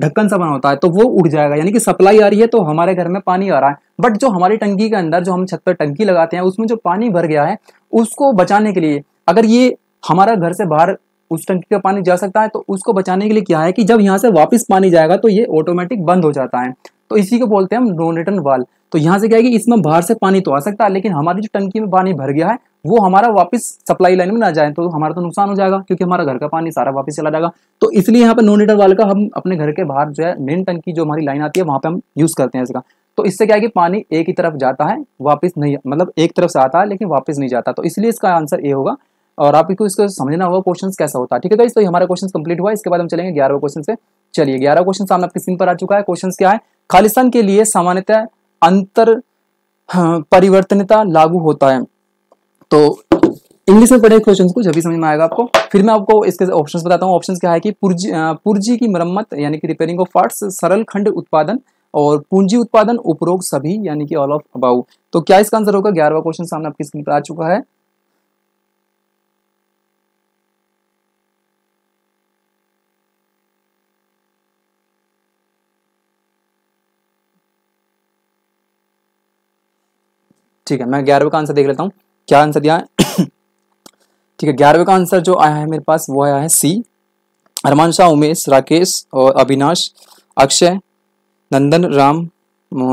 ढक्कन सा बना होता है तो वो उड़ जाएगा यानी कि सप्लाई आ रही है तो हमारे घर में पानी आ रहा है बट जो हमारी टंकी के अंदर जो हम छत पर टंकी लगाते हैं उसमें जो पानी भर गया है उसको बचाने के लिए अगर ये हमारा घर से बाहर उस टंकी का पानी जा सकता है तो उसको बचाने के लिए क्या है कि जब यहाँ से वापस पानी जाएगा तो ये ऑटोमेटिक बंद हो जाता है तो इसी को बोलते हैं हम नो रिटर्न वाल तो यहाँ से क्या है कि इसमें बाहर से पानी तो आ सकता है लेकिन हमारी जो टंकी में पानी भर गया है वो हमारा वापस सप्लाई लाइन में ना जाए तो हमारा तो नुकसान हो जाएगा क्योंकि हमारा घर का पानी सारा वापस चला जाएगा तो इसलिए यहाँ पर नो लीटर वाल का हम अपने घर के बाहर जो है मेन टंकी जो हमारी लाइन आती है वहां पर हम यूज़ करते हैं इसका तो इससे क्या है कि पानी एक ही तरफ जाता है वापस नहीं मतलब एक तरफ से आता है लेकिन वापस नहीं जाता तो इसलिए इसका आंसर ए होगा और आपको इसको समझना होगा क्वेश्चन कैसा होता है ठीक है गाइस तो हमारा क्वेश्चन कंप्लीट हुआ इसके बाद हम चलेंगे ग्यारह क्वेश्चन से चलिए ग्यारह क्वेश्चन सामने आपके स्क्रीन पर आ चुका है क्वेश्चन क्या है खालिस्तान के लिए सामान्यतः अंतर हाँ, परिवर्तनता लागू होता है तो इंग्लिश में पढ़े क्वेश्चन को जब भी समझ में आएगा आपको फिर मैं आपको इसके ऑप्शन बताता हूँ ऑप्शन क्या है कि पुर्जी पुर्जी की मरम्मत यानी कि रिपेयरिंग ऑफ पार्ट्स सरल खंड उत्पादन और पूंजी उत्पादन उपरोग सभी यानी कि ऑल ऑफ अबाउ तो क्या इसका आंसर होगा ग्यारहवा क्वेश्चन सामने आपकी स्क्रीन पर आ चुका है ठीक है मैं ग्यारहवें का आंसर देख लेता हूँ क्या आंसर दिया है ठीक है ग्यारहवें का आंसर जो आया है मेरे पास वो आया है सी अरमान शाह उमेश राकेश और अविनाश अक्षय नंदन राम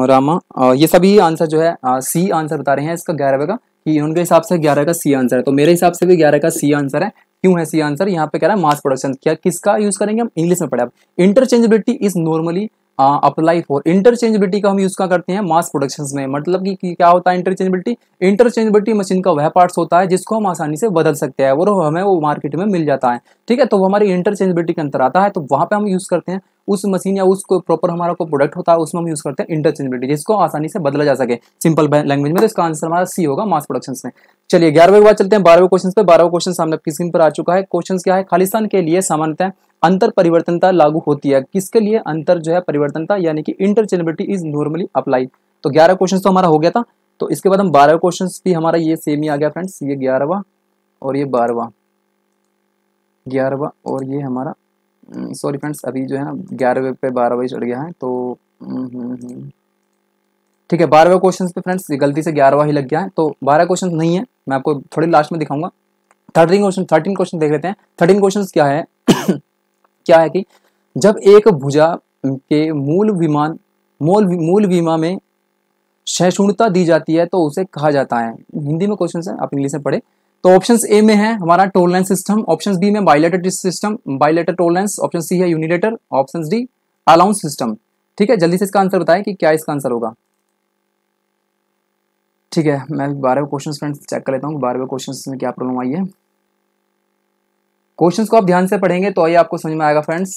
रामा और ये सभी आंसर जो है आ, सी आंसर बता रहे हैं इसका ग्यारहवें का कि उनके हिसाब से ग्यारह का सी आंसर है तो मेरे हिसाब से भी ग्यारह का सी आंसर है क्यों है सी आंसर यहाँ पे कह रहा है मास प्रोडक्शन क्या किसका यूज करेंगे हम इंग्लिश में पढ़े अब interchangeability is normally apply for interchangeability का हम यूज़ क्या करते हैं मास प्रोडक्शन में मतलब कि, क्या होता है इंटरचेंजबिलिटी इंटरचेंजबिलिटी मशीन का वह पार्ट्स होता है जिसको हम आसानी से बदल सकते हैं और हमें वो मार्केट में मिल जाता है ठीक है तो वो हमारी इंटरचेंजबिलिटी के अंतर आता है तो वहां पर हम यूज़ करते हैं उस मशीन या उस प्रॉपर हमारा को प्रोडक्ट होता है उसमें हम यूज़ करते हैं इंटरचेंजबिलिटी जिसको आसानी से बदला जा सके सिंपल लैंग्वेज में तो इसका आंसर हमारा सी होगा मास प्रोडक्शन में चलिए ग्यारहवें बाद चलते हैं बारहवें क्वेश्चन पर बारहवें क्वेश्चन सामने स्क्रीन पर आ चुका है क्वेश्चन क्या है खालिस्तान के लिए सामान्यतः अंतर परिवर्तनता लागू होती है किसके लिए अंतर जो है परिवर्तनता यानी कि इंटरचेबिलिटी इज नॉर्मली अप्लाई तो ग्यारह क्वेश्चन तो हमारा हो गया था तो इसके बाद हम बारह क्वेश्चन भी हमारा ये सेम ही आ गया फ्रेंड्स ये ग्यारहवा और ये बारहवा ग्यारहवा और ये हमारा सॉरी हम्म, फ्रेंड्स अभी जो है ना ग्यारहवें पे बारहवें चढ़ गया है तो हम्म, हम्म, ठीक है बारहवें क्वेश्चन पे फ्रेंड्स गलती से ग्यारहवा ही लग गया है तो बारह क्वेश्चन नहीं है मैं आपको थोड़ी लास्ट में दिखाऊंगा थर्टीन क्वेश्चन थर्टीन क्वेश्चन देख लेते हैं थर्टीन क्वेश्चन क्या है क्या है कि जब एक भुजा के मूल विमान मूल मूल विमा में सहिष्णुता दी जाती है तो उसे कहा जाता है हिंदी में क्वेश्चन है आप इंग्लिश में पढ़े तो ऑप्शन ए में है हमारा टोल लाइन सिस्टम ऑप्शन बी में बायोलेटर सिस्टम बायोलेटर टोल लाइन ऑप्शन सी है unilateral option D allowance system ठीक है जल्दी से इसका आंसर बताएं कि क्या इसका आंसर होगा ठीक है मैं बारहवें क्वेश्चन फ्रेंड्स चेक कर लेता हूँ बारहवें क्वेश्चन में क्या प्रॉब्लम आई है क्वेश्चन को आप ध्यान से पढ़ेंगे तो आइए आपको समझ में आएगा फ्रेंड्स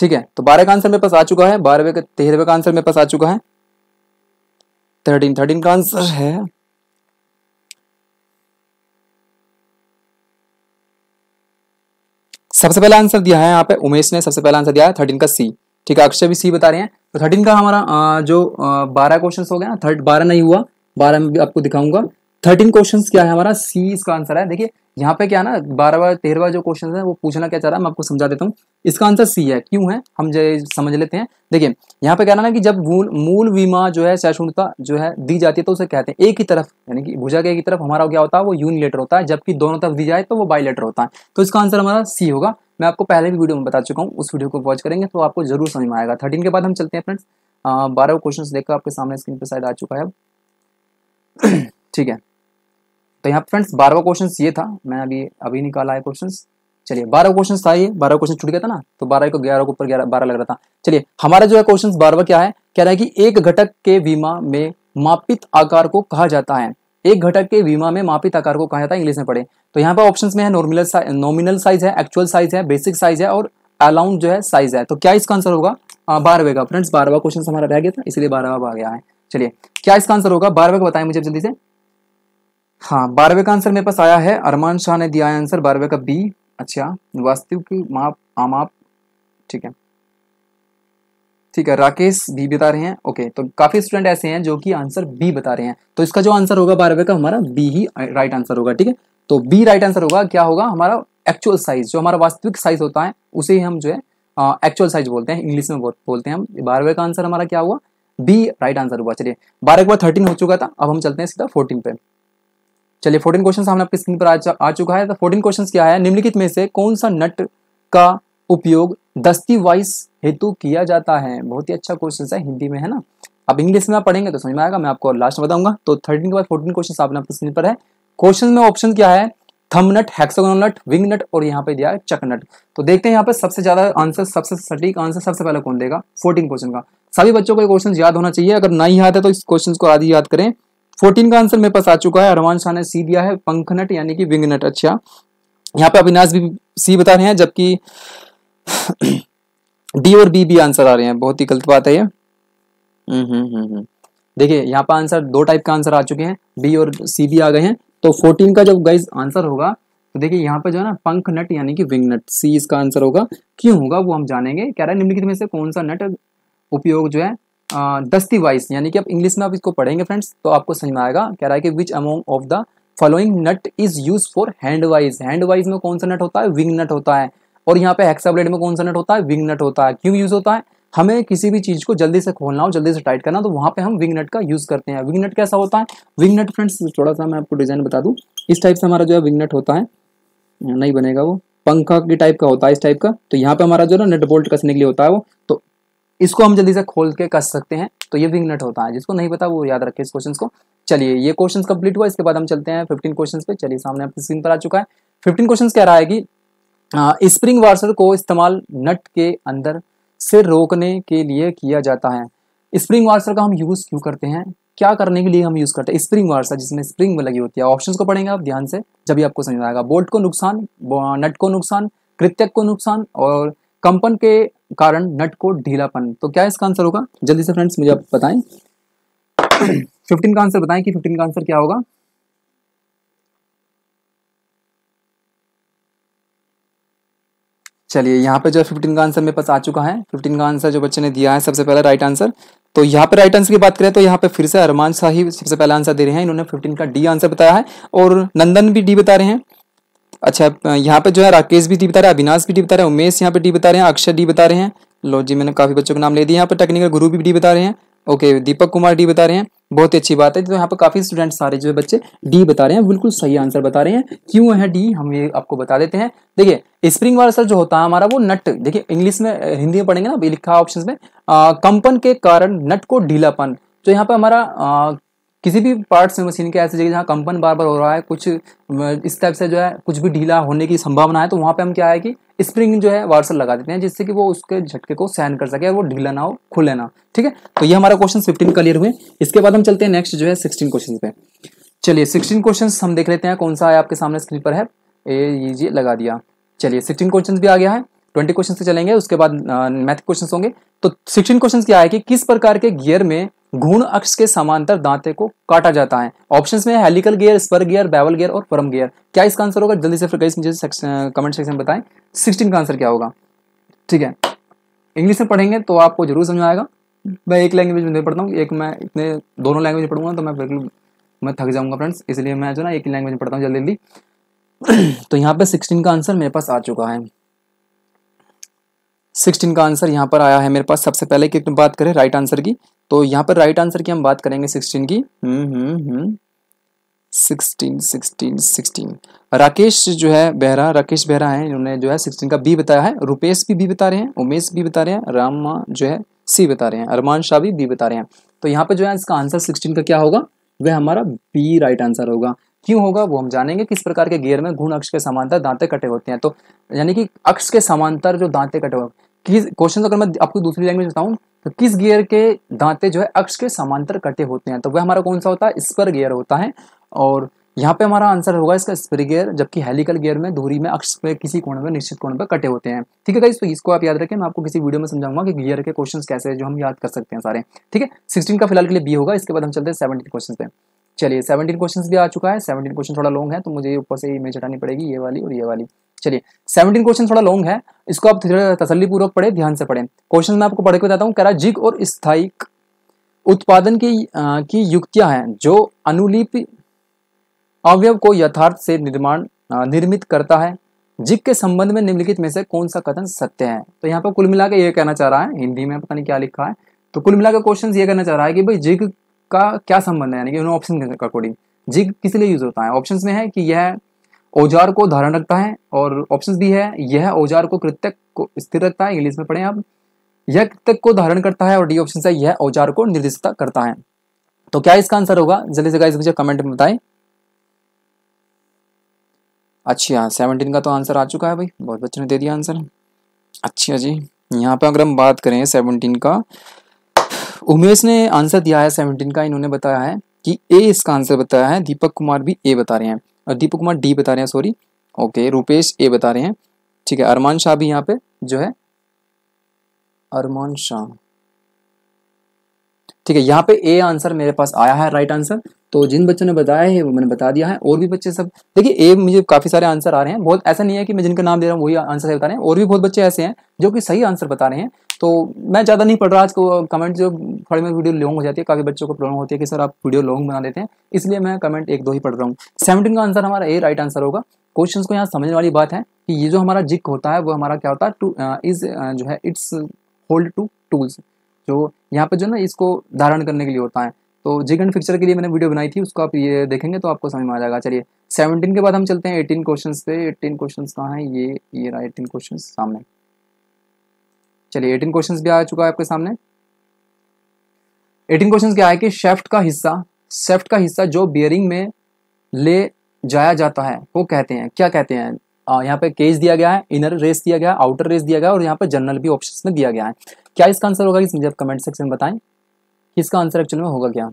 ठीक है तो बारह का आंसर मेरे पास आ चुका है बारहवें का तेरहवे का आंसर मेरे पास आ चुका है थर्टीन थर्टीन का आंसर है सबसे पहला आंसर दिया है यहाँ पे उमेश ने सबसे पहला आंसर दिया है थर्टीन का सी ठीक है अक्षय भी सी बता रहे हैं तो थर्टीन का हमारा जो बारह क्वेश्चन हो गया ना थर्ड बारह नहीं हुआ बारह में भी आपको दिखाऊंगा थर्टीन क्वेश्चन क्या है हमारा सी इसका आंसर है देखिए यहाँ पे क्या ना बारह बार तेरह बार जो क्वेश्चन है वो पूछना क्या चाह रहा है मैं आपको समझा देता हूँ इसका आंसर सी है क्यों है हम समझ लेते हैं देखिए यहाँ पे कहना ना कि जब मूल बीमा जो है सैशुणता जो है दी जाती है तो उसे कहते हैं एक ही तरफ यानी कि भुजा के एक ही तरफ हमारा क्या होता है वो यूनिलेटर होता है जबकि दोनों तरफ दी जाए तो वो बाईलेटर होता है तो इसका आंसर हमारा सी होगा मैं आपको पहले भी वीडियो में बता चुका हूँ उस वीडियो को वॉच करेंगे तो आपको जरूर समझ में आएगा थर्टीन के बाद हम चलते हैं फ्रेंड्स बारह क्वेश्चन देखकर आपके सामने स्क्रीन पर शायद आ चुका है ठीक है तो यहाँ फ्रेंड्स बारहवा क्वेश्चन ये था मैं अभी अभी निकाला है क्वेश्चन चलिए बारह क्वेश्चन था ये बारह क्वेश्चन छुट गया था ना तो बारह को ग्यारह के ऊपर ग्यारह बारह लग रहा था चलिए हमारा जो है क्वेश्चन बारहवा क्या है कह रहा है कि एक घटक के बीमा में मापित आकार को कहा जाता है एक घटक के बीमा में मापित आकार को कहा जाता है इंग्लिश में पढ़े तो यहाँ पर ऑप्शन में है नॉर्मिनल नॉमिनल साइज है एक्चुअल साइज है बेसिक साइज है और अलाउंड जो है साइज है तो क्या इसका आंसर होगा बारहवे का फ्रेंड्स बारहवा क्वेश्चन हमारा रह गया था इसलिए बारहवा आ गया है चलिए क्या इसका आंसर होगा बारहवे का बताएं मुझे जल्दी से हाँ बारहवें का आंसर मेरे पास आया है अरमान शाह ने दिया है आंसर बारहवें का बी अच्छा वास्तु की माप आप ठीक है ठीक है राकेश बी बता रहे हैं ओके तो काफी स्टूडेंट ऐसे हैं जो कि आंसर बी बता रहे हैं तो इसका जो आंसर होगा बारहवें का हमारा बी ही राइट आंसर होगा ठीक है तो बी राइट आंसर होगा क्या होगा हमारा एक्चुअल साइज जो हमारा वास्तविक साइज होता है उसे ही हम जो है एक्चुअल साइज बोलते हैं इंग्लिश में बोलते हैं हम बारहवें का आंसर हमारा क्या हुआ बी राइट आंसर हुआ चलिए बारह के बाद थर्टीन हो चुका था अब हम चलते हैं सीधा फोर्टीन पे चलिए फोर्टीन क्वेश्चन सामने आपकी स्क्रीन पर आ, आ चुका है तो फोर्टीन क्वेश्चन क्या है निम्नलिखित में से कौन सा नट का उपयोग दस्ती वाइस हेतु किया जाता है बहुत ही अच्छा क्वेश्चन है हिंदी में है ना अब इंग्लिश में आप पढ़ेंगे तो समझ में आएगा मैं आपको लास्ट बताऊंगा तो थर्टीन के बाद फोर्टीन क्वेश्चन सामने आपकी स्क्रीन पर है क्वेश्चन में ऑप्शन क्या है थम नट हेक्सागोनल नट विंग नट और यहाँ पे दिया है चक नट तो देखते हैं यहाँ पे सबसे ज्यादा आंसर सबसे सटीक आंसर सबसे पहले कौन देगा फोर्टीन क्वेश्चन का सभी बच्चों को ये क्वेश्चन याद होना चाहिए अगर नहीं याद है तो इस क्वेश्चन को आधी याद करें फोर्टीन का आंसर मेरे पास आ चुका है अरमान शाह ने सी दिया है पंखनट यानी कि विंगनट अच्छा यहाँ पे अविनाश भी सी बता रहे हैं जबकि डी और बी भी आंसर आ रहे हैं बहुत ही गलत बात है ये हम्म, हम्म, हम्म, देखिए यहाँ पर आंसर दो टाइप का आंसर आ चुके हैं बी और सी भी आ गए हैं तो फोर्टीन का जब गाइज आंसर होगा तो देखिए यहाँ पर जो है ना पंख नट यानी कि विंग नट सी इसका आंसर होगा क्यों होगा वो हम जानेंगे कह रहा है निम्नलिखित में से कौन सा नट उपयोग जो है दस्ती वाइज यानी कि आप इंग्लिश में आप इसको पढ़ेंगे फ्रेंड्स तो आपको समझ में आएगा कह रहा है कि which among of the following nut is use for hand wise hand wise में कौन सा नट होता है विंग नट होता है और यहाँ पे हेक्साब्लेड में कौन सा नट होता है विंग नट होता है क्यों यूज होता है हमें किसी भी चीज को जल्दी से खोलना हो जल्दी से टाइट करना तो वहां पे हम विंग नट का यूज करते हैं विंग नट कैसा होता है विंग नट फ्रेंड्स थोड़ा सा मैं आपको डिजाइन बता दूँ इस टाइप से हमारा जो है विंग नट होता है नहीं बनेगा वो पंखा की टाइप का होता है इस टाइप का तो यहाँ पे हमारा जो है ना नट बोल्ट कसने के लिए होता है वो तो इसको हम जल्दी से खोल के कस सकते हैं तो ये विंग नट होता है जिसको नहीं पता वो याद रखे इस क्वेश्चन को चलिए ये क्वेश्चन कंप्लीट हुआ इसके बाद हम चलते हैं फिफ्टीन क्वेश्चन पे चलिए सामने आपकी स्क्रीन पर आ चुका है फिफ्टीन क्वेश्चन कह रहा है कि स्प्रिंग वार्सर को इस्तेमाल नट के अंदर से रोकने के लिए किया जाता है स्प्रिंग वार्सर का हम यूज क्यों करते हैं क्या करने के लिए हम यूज करते हैं स्प्रिंग वार्सर जिसमें स्प्रिंग लगी होती है ऑप्शन को पढ़ेंगे आप ध्यान से जब भी आपको समझ आएगा बोल्ट को नुकसान नट को नुकसान कृत्यक को नुकसान और कंपन के कारण नट को ढीलापन तो क्या इसका आंसर होगा जल्दी से फ्रेंड्स मुझे आप बताएं फिफ्टीन का आंसर बताएं कि फिफ्टीन का आंसर क्या होगा चलिए यहाँ पे जो है फिफ्टीन का आंसर मेरे पास आ चुका है फिफ्टीन का आंसर जो बच्चे ने दिया है सबसे पहला राइट आंसर तो यहाँ पे राइट आंसर की बात करें तो यहाँ पे फिर से अरमान शाही सबसे पहला आंसर दे रहे हैं इन्होंने फिफ्टीन का डी आंसर बताया है और नंदन भी डी बता रहे हैं अच्छा यहाँ पे जो है राकेश भी डी बता रहे हैं अविनाश भी डी बता रहे हैं उमेश यहाँ पे डी बता रहे हैं अक्षर डी बता रहे हैं लो जी मैंने काफ़ी बच्चों के नाम ले दिए यहाँ पे टेक्निकल गुरु भी डी बता रहे हैं ओके दीपक कुमार डी बता रहे हैं बहुत ही अच्छी बात है तो यहाँ पर काफ़ी स्टूडेंट सारे जो है बच्चे डी बता रहे हैं बिल्कुल सही आंसर बता रहे हैं क्यों है डी हम ये आपको बता देते हैं देखिए स्प्रिंग वाला सर जो होता है हमारा वो नट देखिए इंग्लिश में हिंदी में पढ़ेंगे ना लिखा ऑप्शन में कंपन के कारण नट को ढीलापन तो यहाँ पे हमारा किसी भी पार्ट्स में मशीन के ऐसी जगह जहाँ कंपन बार बार हो रहा है कुछ इस टाइप से जो है कुछ भी ढीला होने की संभावना है तो वहाँ पे हम क्या है कि स्प्रिंग जो है वार्सल लगा देते हैं जिससे कि वो उसके झटके को सहन कर सके और वो ढीला ना हो खुले ना ठीक है तो ये हमारा क्वेश्चन फिफ्टीन क्लियर हुए इसके बाद हम चलते हैं नेक्स्ट जो है सिक्सटीन क्वेश्चन पे चलिए सिक्सटीन क्वेश्चन हम देख लेते हैं कौन सा है आपके सामने स्क्रीन पर है ये जी लगा दिया चलिए सिक्सटीन क्वेश्चन भी आ गया है ट्वेंटी क्वेश्चन से चलेंगे उसके बाद मैथ क्वेश्चन होंगे तो सिक्सटीन क्वेश्चन क्या है कि किस प्रकार के गियर में घूर्ण अक्ष के समांतर दांते को काटा जाता है ऑप्शंस में helical gear spur gear bevel gear और परम गियर क्या इसका आंसर होगा जल्दी से फिर मुझे कमेंट सेक्शन में बताएं सिक्सटीन का आंसर क्या होगा ठीक है इंग्लिश में पढ़ेंगे तो आपको जरूर समझ आएगा मैं एक लैंग्वेज में नहीं पढ़ता हूँ एक मैं इतने दोनों लैंग्वेज पढ़ूंगा तो मैं बिल्कुल मैं थक जाऊंगा फ्रेंड्स इसलिए मैं जो ना एक ही लैंग्वेज में पढ़ता हूँ जल्दी जल्दी तो यहाँ पे सिक्सटीन का आंसर मेरे पास आ चुका है सिक्सटीन का आंसर यहाँ पर आया है मेरे पास सबसे पहले कि बात करें राइट आंसर की तो यहाँ पर राइट आंसर की हम बात करेंगे सिक्सटीन की सिक्सटीन सिक्सटीन सिक्सटीन राकेश जो है बेहरा राकेश बेहरा है इन्होंने जो है सिक्सटीन का बी बताया है रुपेश भी बी बता रहे हैं उमेश भी बता रहे हैं रामा जो है सी बता रहे हैं अरमान शाह भी बी बता रहे हैं तो यहाँ पे जो है इसका आंसर सिक्सटीन का क्या होगा वह हमारा बी राइट आंसर होगा क्यों होगा वो हम जानेंगे किस प्रकार के गियर में घूर्ण अक्ष के समांतर दांते कटे होते हैं तो यानी कि अक्ष के समांतर जो दांते कटे होते किस क्वेश्चन तो अगर मैं आपको दूसरी लैंग्वेज बताऊं तो किस गियर के दांते जो है अक्ष के समांतर कटे होते हैं तो वह हमारा कौन सा होता है स्पर गियर होता है और यहाँ पे हमारा आंसर होगा इसका स्पर गियर जबकि हेलिकल गियर में धूरी में अक्ष पे किसी कोण में निश्चित कोण पर कटे होते हैं ठीक है तो इसको आप याद रखें मैं आपको किसी वीडियो में समझाऊंगा कि गियर के क्वेश्चन कैसे है जो हम याद कर सकते हैं सारे ठीक है सिक्सटीन का फिलहाल के लिए बी होगा इसके बाद हम चलते हैं सेवनटीन क्वेश्चन पे चलिए सेवनटीन क्वेश्चन भी आ चुका है सेवनटीन क्वेश्चन थोड़ा लॉन्ग है तो मुझे ऊपर से इमेज हटानी पड़ेगी ये वाली और ये वाली चलिए सेवनटीन क्वेश्चन थोड़ा लॉन्ग है इसको आप तसलीपूर्वक पढ़े ध्यान से पढ़े क्वेश्चन मैं आपको पढ़ के बताता हूँ कराजिक और स्थायी उत्पादन की आ, की युक्तियां हैं जो अनुलिप अवयव को यथार्थ से निर्माण निर्मित करता है जिक के संबंध में निम्नलिखित में से कौन सा कथन सत्य है तो यहाँ पर कुल मिला के ये कहना चाह रहा है हिंदी में पता नहीं क्या लिखा है तो कुल मिला के क्वेश्चन ये कहना चाह रहा है कि भाई जिग का क्या संबंध है यानी कि ऑप्शन के अकॉर्डिंग जिग किस लिए यूज होता है ऑप्शन में है कि यह औजार को धारण रखता है और ऑप्शन भी है यह औजार को कृत्यक को स्थिर रखता है इंग्लिश में पढ़े आप यह कृत्यक को धारण करता है और डी ऑप्शन है यह औजार को निर्दिष्टता करता है तो क्या इसका आंसर होगा जल्दी से गाइस मुझे कमेंट में बताएं अच्छी हाँ सेवनटीन का तो आंसर आ चुका है भाई बहुत बच्चों ने दे दिया आंसर अच्छा जी यहाँ पे अगर हम बात करें सेवनटीन का उमेश ने आंसर दिया है सेवनटीन का इन्होंने बताया है कि ए इसका आंसर बताया है दीपक कुमार भी ए बता रहे हैं दीपक कुमार डी बता रहे हैं सॉरी ओके रूपेश ए बता रहे हैं ठीक है अरमान शाह भी यहाँ पे जो है अरमान शाह ठीक है यहाँ पे ए आंसर मेरे पास आया है राइट आंसर तो जिन बच्चों ने बताया है वो मैंने बता दिया है और भी बच्चे सब देखिए ए मुझे काफ़ी सारे आंसर आ रहे हैं बहुत ऐसा नहीं है कि मैं जिनका नाम दे रहा हूँ वही आंसर बता रहे हैं और भी बहुत बच्चे ऐसे हैं जो कि सही आंसर बता रहे हैं तो मैं ज़्यादा नहीं पढ़ रहा आज को कमेंट जो थोड़ी में वीडियो लॉन्ग हो जाती है काफ़ी बच्चों को प्रॉब्लम होती है कि सर आप वीडियो लॉन्ग बना देते हैं इसलिए मैं कमेंट एक दो ही पढ़ रहा हूँ सेवनटीन का आंसर हमारा ए राइट आंसर होगा क्वेश्चन को यहाँ समझने वाली बात है कि ये जो हमारा जिक होता है वो हमारा क्या होता है टू इज़ जो है इट्स होल्ड टू टूल्स जो यहाँ पर जो ना इसको धारण करने के लिए होता है तो जिगन फिक्चर के लिए मैंने वीडियो बनाई थी उसको आप ये देखेंगे तो आपको समझ में आ जाएगा चलिए सेवनटीन के बाद हम चलते हैं एटीन क्वेश्चन पे एटीन क्वेश्चन कहाँ हैं ये ये रहा एटीन क्वेश्चन सामने चलिए एटीन क्वेश्चन भी आ चुका है आपके सामने एटीन क्वेश्चन क्या है कि शेफ्ट का हिस्सा शेफ्ट का हिस्सा जो बियरिंग में ले जाया जाता है वो कहते हैं क्या कहते हैं यहाँ पे केज दिया गया है इनर रेस दिया गया आउटर रेस दिया गया और यहाँ पे जनरल भी ऑप्शन में दिया गया है क्या इसका आंसर होगा इस मुझे आप कमेंट सेक्शन में बताएं कि इसका आंसर एक्चुअल में होगा क्या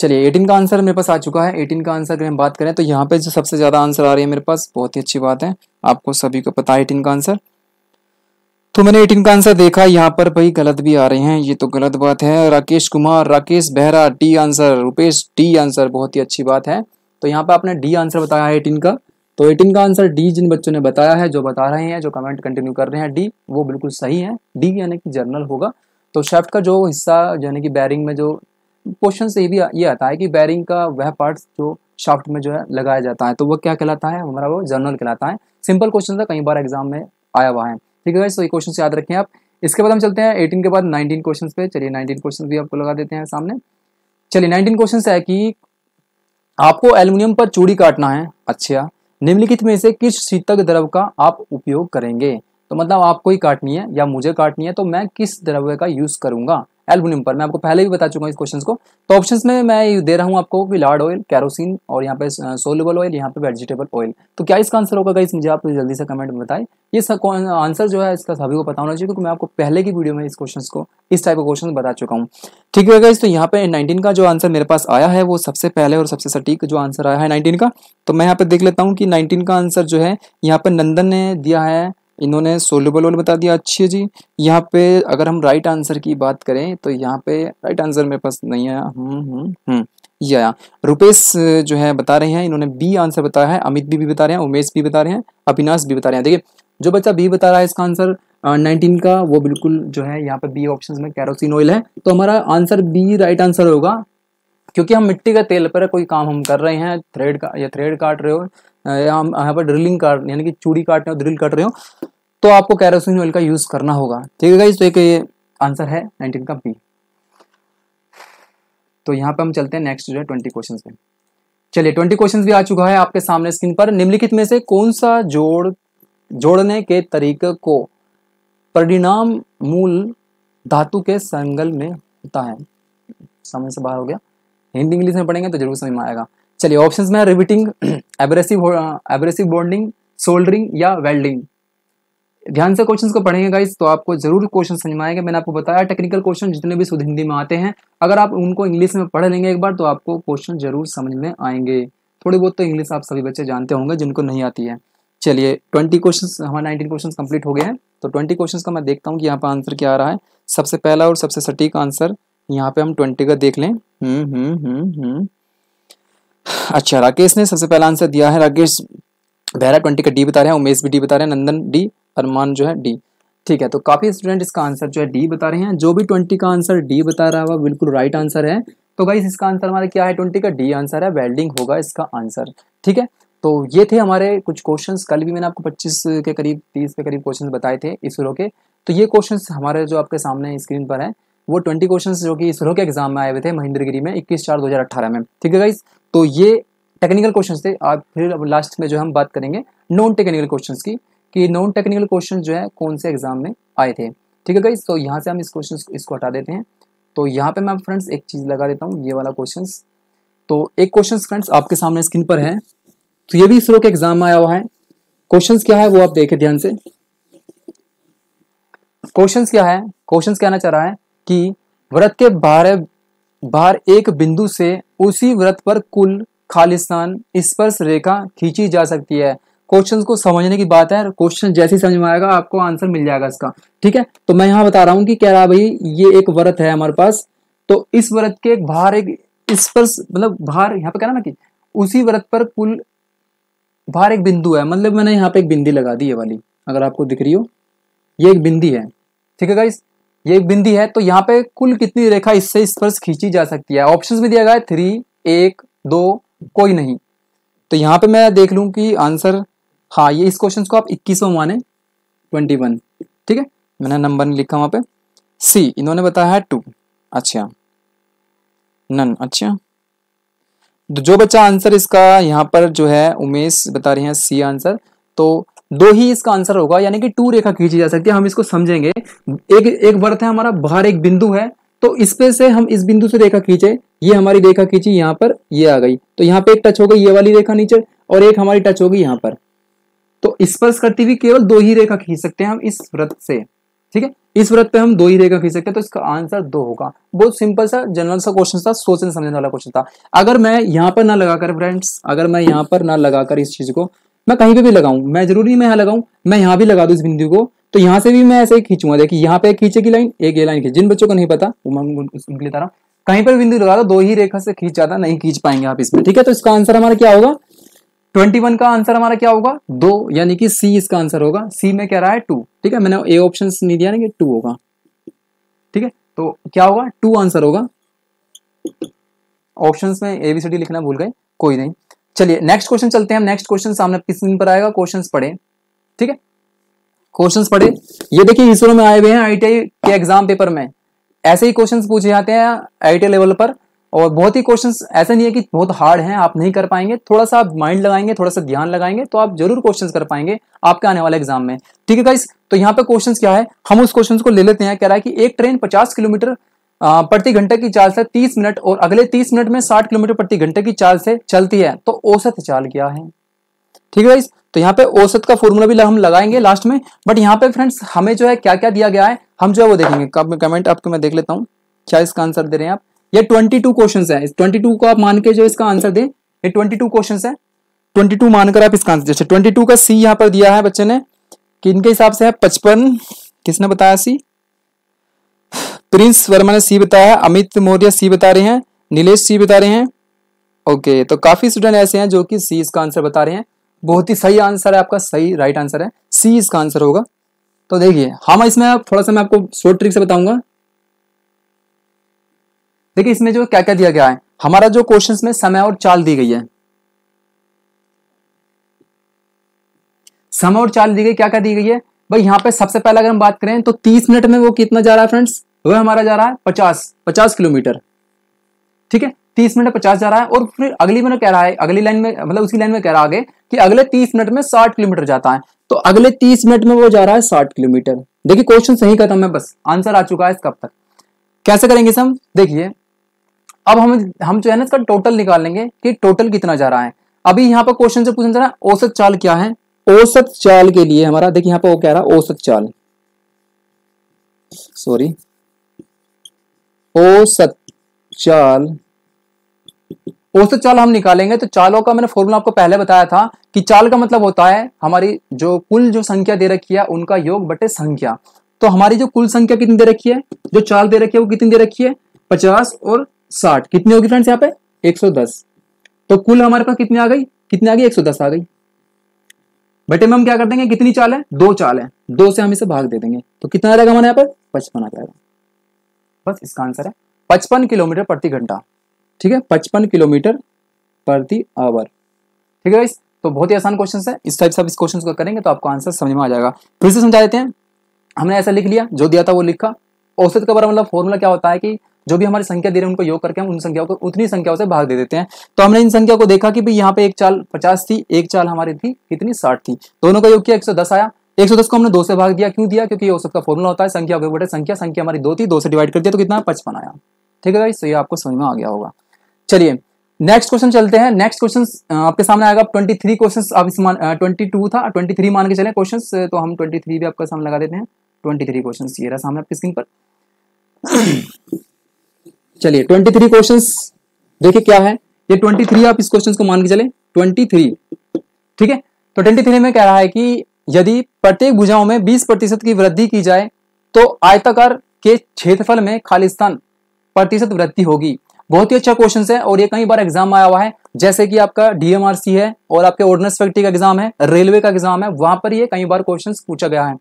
चलिए 18 का आंसर मेरे पास आ चुका है 18 का आंसर अगर हम बात करें तो यहाँ पे जो सबसे ज़्यादा आंसर आ रही है मेरे पास बहुत ही अच्छी बात है आपको सभी को पता है 18 का आंसर तो मैंने 18 का आंसर देखा यहाँ पर भाई गलत भी आ रहे हैं ये तो गलत बात है Rakesh Kumar Rakesh Behera D answer Rupesh D answer बहुत ही अच्छी बात है तो यहाँ पर आपने डी आंसर बताया है एटीन का तो एटीन का आंसर डी जिन बच्चों ने बताया है जो बता रहे हैं जो कमेंट कंटिन्यू कर रहे हैं डी वो बिल्कुल सही है डी यानी कि जर्नल होगा तो शेफ्ट का जो हिस्सा यानी कि बैरिंग में जो क्वेश्चन से भी ये आता है कि बैरिंग का वह पार्ट जो शाफ्ट में जो है लगाया जाता है तो वो क्या कहलाता है हमारा वो जर्नल कहलाता है सिंपल क्वेश्चन था कई बार एग्जाम में आया हुआ है ठीक है तो ये क्वेश्चन याद रखें आप इसके बाद हम चलते हैं एटीन के बाद नाइनटीन क्वेश्चन पे चलिए नाइनटीन क्वेश्चन भी आपको लगा देते हैं सामने चलिए नाइनटीन क्वेश्चन है कि आपको एल्यूमिनियम पर चूड़ी काटना है अच्छा निम्नलिखित में से किस शीतक द्रव का आप उपयोग करेंगे तो मतलब आपको ही काटनी है या मुझे काटनी है तो मैं किस द्रव्य का यूज करूंगा एल्बुनियम पर मैं आपको पहले भी बता चुका हूँ इस क्वेश्चन को तो ऑप्शन में मैं दे रहा हूँ आपको कि लार्ड ऑयल कैरोसिन और यहाँ पे सोलबल ऑयल यहाँ पे वेजिटेबल ऑयल तो क्या इसका आंसर होगा इस मुझे आप जल्दी से कमेंट में बताएं ये आंसर जो है इसका सभी को पता होना चाहिए क्योंकि मैं आपको पहले की वीडियो में इस क्वेश्चन को इस टाइप का क्वेश्चन बता चुका हूँ ठीक है इस तो यहाँ पे नाइनटीन का जो आंसर मेरे पास आया है वो सबसे पहले और सबसे सटीक जो आंसर आया है नाइनटीन का तो मैं यहाँ पे देख लेता हूँ कि नाइनटीन का आंसर जो है यहाँ पे नंदन ने दिया है इन्होंने सोल्यूबल सोलेबल बता दिया अच्छी है जी यहाँ पे अगर हम राइट आंसर की बात करें तो यहाँ पे राइट आंसर मेरे पास नहीं है हम्म हम्म, हम्म या रुपेश जो है बता रहे हैं इन्होंने बी आंसर बताया है अमित भी, भी बता रहे हैं उमेश भी बता रहे हैं अविनाश भी बता रहे हैं देखिए जो बच्चा बी बता रहा है इसका आंसर नाइनटीन का वो बिल्कुल जो है यहाँ पे बी ऑप्शन में कैरोसिन ऑयल है तो हमारा आंसर बी राइट आंसर होगा क्योंकि हम मिट्टी का तेल पर कोई काम हम कर रहे हैं थ्रेड का या थ्रेड काट रहे हो यहाँ पर ड्रिलिंग काट यानी कि चूड़ी काटने और ड्रिल काट रहे हो तो आपको कैरोसिन ऑयल का यूज़ करना होगा ठीक है गाइज तो एक आंसर है नाइनटीन का बी तो यहाँ पे हम चलते हैं नेक्स्ट जो है ट्वेंटी क्वेश्चन पे चलिए ट्वेंटी क्वेश्चन भी आ चुका है आपके सामने स्क्रीन पर निम्नलिखित में से कौन सा जोड़ जोड़ने के तरीके को परिणाम मूल धातु के संगल में होता है समय से बाहर हो गया हिंदी इंग्लिश में पढ़ेंगे तो जरूर समय में आएगा चलिए ऑप्शंस में riveting abrasive abrasive bonding soldering या वेल्डिंग ध्यान से क्वेश्चंस को पढ़ेंगे गाइस तो आपको जरूर क्वेश्चन समझ में आएंगे मैंने आपको बताया टेक्निकल क्वेश्चन जितने भी शुद्ध हिंदी में आते हैं अगर आप उनको इंग्लिश में पढ़ लेंगे एक बार तो आपको क्वेश्चन जरूर समझ में आएंगे थोड़ी बहुत तो इंग्लिश आप सभी बच्चे जानते होंगे जिनको नहीं आती है चलिए ट्वेंटी क्वेश्चन हमारे नाइनटीन क्वेश्चन कंप्लीट हो गए हैं तो ट्वेंटी क्वेश्चन का मैं देखता हूँ कि यहाँ पर आंसर क्या आ रहा है सबसे पहला और सबसे सटीक आंसर यहाँ पे हम ट्वेंटी का देख लें हम्म हम्म हम्म हम्म अच्छा राकेश ने सबसे पहला आंसर दिया है राकेश बहरा ट्वेंटी का डी बता रहे हैं उमेश भी डी बता रहे हैं नंदन डी अरमान जो है डी ठीक है तो काफ़ी स्टूडेंट इसका आंसर जो है डी बता रहे हैं जो भी ट्वेंटी का आंसर डी बता रहा है बिल्कुल राइट आंसर है तो भाई इसका आंसर हमारा क्या है ट्वेंटी का डी आंसर है वेल्डिंग होगा इसका आंसर ठीक है तो ये थे हमारे कुछ क्वेश्चंस कल भी मैंने आपको 25 के करीब 30 के करीब क्वेश्चंस बताए थे इसरो के तो ये क्वेश्चंस हमारे जो आपके सामने स्क्रीन पर हैं वो 20 क्वेश्चंस जो कि इसरो के एग्जाम में आए हुए थे महेंद्रगिरी में 21 चार 2018 में ठीक है गाइस तो ये टेक्निकल क्वेश्चन थे आप फिर अब लास्ट में जो हम बात करेंगे नॉन टेक्निकल क्वेश्चन की कि नॉन टेक्निकल क्वेश्चन जो है कौन से एग्जाम में आए थे ठीक है गाइज तो यहाँ से हम इस क्वेश्चन इसको हटा देते हैं तो यहाँ पे मैं फ्रेंड्स एक चीज़ लगा देता हूँ ये वाला क्वेश्चन तो एक क्वेश्चन फ्रेंड्स आपके सामने स्क्रीन पर है तो ये भी इसरो के एग्जाम में आया हुआ है क्वेश्चन क्या है वो आप देखें ध्यान से क्वेश्चन क्या है क्वेश्चन क्या आना चाह रहा है कि व्रत के बारह बाहर एक बिंदु से उसी व्रत पर कुल खालिस्तान स्पर्श रेखा खींची जा सकती है क्वेश्चन को समझने की बात है क्वेश्चन जैसे ही समझ में आएगा आपको आंसर मिल जाएगा इसका ठीक है तो मैं यहाँ बता रहा हूँ कि कह रहा भाई ये एक व्रत है हमारे पास तो इस व्रत के बाहर एक स्पर्श मतलब बाहर यहाँ पे कह रहा ना कि उसी व्रत पर कुल बाहर एक बिंदु है मतलब मैंने यहाँ पे एक बिंदी लगा दी ये वाली अगर आपको दिख रही हो ये एक बिंदी है ठीक है गाइस ये एक बिंदी है तो यहाँ पे कुल कितनी रेखा इससे स्पर्श खींची जा सकती है ऑप्शन में दिया गया है थ्री एक दो कोई नहीं तो यहाँ पे मैं देख लूँ कि आंसर हाँ ये इस क्वेश्चन को आप इक्कीस माने ट्वेंटी वन ठीक है मैंने नंबर लिखा वहाँ पे सी इन्होंने बताया है टू अच्छा नन अच्छा तो जो बच्चा आंसर इसका यहाँ पर जो है उमेश बता रहे हैं सी आंसर तो दो ही इसका आंसर होगा यानी कि टू रेखा खींची जा सकती है हम इसको समझेंगे एक एक वर्थ है हमारा बाहर एक बिंदु है तो इस पे से हम इस बिंदु से रेखा खींचे ये हमारी रेखा खींची यहाँ पर ये आ गई तो यहाँ पे एक टच हो गई ये वाली रेखा नीचे और एक हमारी टच होगी यहाँ पर तो स्पर्श करती हुई केवल दो ही रेखा खींच सकते हैं हम इस व्रत से ठीक है इस व्रत पे हम दो ही रेखा खींच सकते हैं तो इसका आंसर दो होगा बहुत सिंपल सा जनरल सा क्वेश्चन था सोचने समझने वाला क्वेश्चन था अगर मैं यहाँ पर ना लगाकर फ्रेंड्स अगर मैं यहाँ पर ना लगाकर इस चीज को मैं कहीं पे भी लगाऊं मैं जरूरी मैं यहाँ लगाऊं मैं यहाँ भी लगा दू इस बिंदु को तो यहाँ से भी मैं ऐसे ही खींचूंगा देखिए यहाँ पे खींचे की लाइन एक ये लाइन खींच जिन बच्चों को नहीं पता वो मैं उनके लिए रहा कहीं पर बिंदु लगा दो दो ही रेखा से खींच जाता नहीं खींच पाएंगे आप इसमें ठीक है तो इसका आंसर हमारा क्या होगा ट्वेंटी वन का आंसर हमारा क्या होगा दो यानी कि सी इसका आंसर होगा सी में कह रहा है टू ठीक है मैंने ए ऑप्शन नहीं दिया ना टू होगा ठीक है तो क्या होगा टू आंसर होगा ऑप्शन में ए बी सी डी लिखना भूल गए कोई नहीं चलिए नेक्स्ट क्वेश्चन चलते हैं नेक्स्ट क्वेश्चन सामने आपकी स्क्रीन पर आएगा क्वेश्चन पढ़े ठीक है क्वेश्चन पढ़े ये देखिए इसरो में आए हुए हैं आई के एग्जाम पेपर में ऐसे ही क्वेश्चन पूछे जाते हैं आई लेवल पर और बहुत ही क्वेश्चन ऐसे नहीं है कि बहुत हार्ड हैं आप नहीं कर पाएंगे थोड़ा सा आप माइंड लगाएंगे थोड़ा सा ध्यान लगाएंगे तो आप जरूर क्वेश्चंस कर पाएंगे आपके आने वाले एग्जाम में ठीक है गाइस तो यहाँ पे क्वेश्चंस क्या है हम उस क्वेश्चंस को ले लेते हैं कह रहा है कि एक ट्रेन 50 किलोमीटर प्रति घंटे की चाल से 30 मिनट और अगले 30 मिनट में 60 किलोमीटर प्रति घंटे की चाल से चलती है तो औसत चाल क्या है ठीक है तो यहाँ पे औसत का फॉर्मूला भी हम लगाएंगे लास्ट में बट यहाँ पे फ्रेंड्स हमें जो है क्या क्या दिया गया है हम जो है वो देखेंगे कमेंट आपको मैं देख लेता हूँ क्या इसका आंसर दे रहे हैं आप ये ट्वेंटी टू क्वेश्चन है ट्वेंटी टू को आप मान के जो इसका आंसर दें ये ट्वेंटी टू क्वेश्चन है ट्वेंटी टू मानकर आप इसका आंसर जैसे टू का सी यहाँ पर दिया है बच्चे ने कि इनके हिसाब से है पचपन किसने बताया सी प्रिंस वर्मा ने सी बताया अमित मौर्य सी बता रहे हैं नीलेश सी बता रहे हैं ओके तो काफी स्टूडेंट ऐसे हैं जो कि सी इसका आंसर बता रहे हैं बहुत ही सही आंसर है आपका सही राइट आंसर है सी इसका आंसर होगा तो देखिए हम इसमें थोड़ा सा मैं आपको शॉर्ट ट्रिक से बताऊंगा देखिए इसमें जो क्या क्या दिया गया है हमारा जो क्वेश्चन में समय और चाल दी गई है समय और चाल दी गई क्या क्या दी गई है भाई यहाँ पे सबसे पहले अगर हम बात करें तो तीस मिनट में वो कितना जा रहा है फ्रेंड्स वह हमारा जा रहा है पचास पचास किलोमीटर ठीक है तीस मिनट पचास जा रहा है और फिर अगली मिनट कह रहा है अगली लाइन में मतलब उसी लाइन में कह रहा है आगे कि अगले तीस मिनट में साठ किलोमीटर जाता है तो अगले तीस मिनट में वो जा रहा है साठ किलोमीटर देखिए क्वेश्चन सही खत्म है बस आंसर आ चुका है इस कब तक कैसे करेंगे सर देखिए अब हम हम जो है ना इसका टोटल निकाल लेंगे कि टोटल कितना जा रहा है अभी यहाँ पर क्वेश्चन से पूछा जा रहा है औसत चाल क्या है औसत चाल के लिए हमारा देखिए यहाँ पर वो कह रहा है औसत चाल सॉरी औसत चाल औसत चाल हम निकालेंगे तो चालों का मैंने फॉर्मूला आपको पहले बताया था कि चाल का मतलब होता है हमारी जो कुल जो संख्या दे रखी है उनका योग बटे संख्या तो हमारी जो कुल संख्या कितनी दे रखी है जो चाल दे रखी है वो कितनी दे रखी है पचास और साठ कितनी होगी फ्रेंड्स यहाँ पे एक सौ दस तो कुल हमारे पास कितनी आ गई कितनी आ गई एक सौ दस आ गई बटे में हम क्या कर देंगे कितनी चाल है दो चाल है दो से हम इसे भाग दे देंगे तो कितना आ जाएगा हमारे यहाँ पर पचपन आ जाएगा बस इसका आंसर है पचपन किलोमीटर प्रति घंटा ठीक है पचपन किलोमीटर प्रति आवर ठीक है तो बहुत ही आसान क्वेश्चन है इस टाइप से इस क्वेश्चन को करेंगे तो आपको आंसर समझ में आ जाएगा फिर से समझा देते हैं हमने ऐसा लिख लिया जो दिया था वो लिखा औसत का बड़ा मतलब फॉर्मूला क्या होता है कि जो भी हमारी संख्या दे रहे हैं उनको योग करके हम उन संख्याओं को उतनी संख्याओं से भाग दे देते हैं तो हमने इन संख्या को देखा कि भाई यहाँ पे एक चाल 50 थी एक चाल हमारी थी कितनी 60 थी दोनों का योग किया 110 आया 110 को हमने दो से भाग दिया क्यों दिया क्योंकि ये सकता फॉर्मूला होता है संख्या विभाग बटे संख्या संख्या हमारी दो थी दो से डिवाइड कर दिया तो कितना पचपन आया ठीक है भाई तो ये आपको समझ में आ गया होगा चलिए नेक्स्ट क्वेश्चन चलते हैं नेक्स्ट क्वेश्चन आपके सामने आएगा 23 क्वेश्चन आप इस मान ट्वेंटी टू था 23 मान के चले क्वेश्चन तो हम 23 भी आपके सामने लगा देते हैं 23 क्वेश्चन ये रहा सामने आपके स्क्रीन पर चलिए 23 क्वेश्चन देखिए क्या है ये 23 आप इस क्वेश्चन को मान के चले 23 ठीक है तो 23 में कह रहा है कि यदि प्रत्येक भुजाओं में 20 प्रतिशत की वृद्धि की जाए तो आयताकार के क्षेत्रफल में खालिस्तान प्रतिशत वृद्धि होगी बहुत ही अच्छा क्वेश्चन है और ये कई बार एग्जाम आया हुआ है जैसे कि आपका डीएमआरसी है और आपके ऑर्डिनेंस फैक्ट्री का एग्जाम है रेलवे का एग्जाम है वहां पर ये कई बार क्वेश्चन पूछा गया है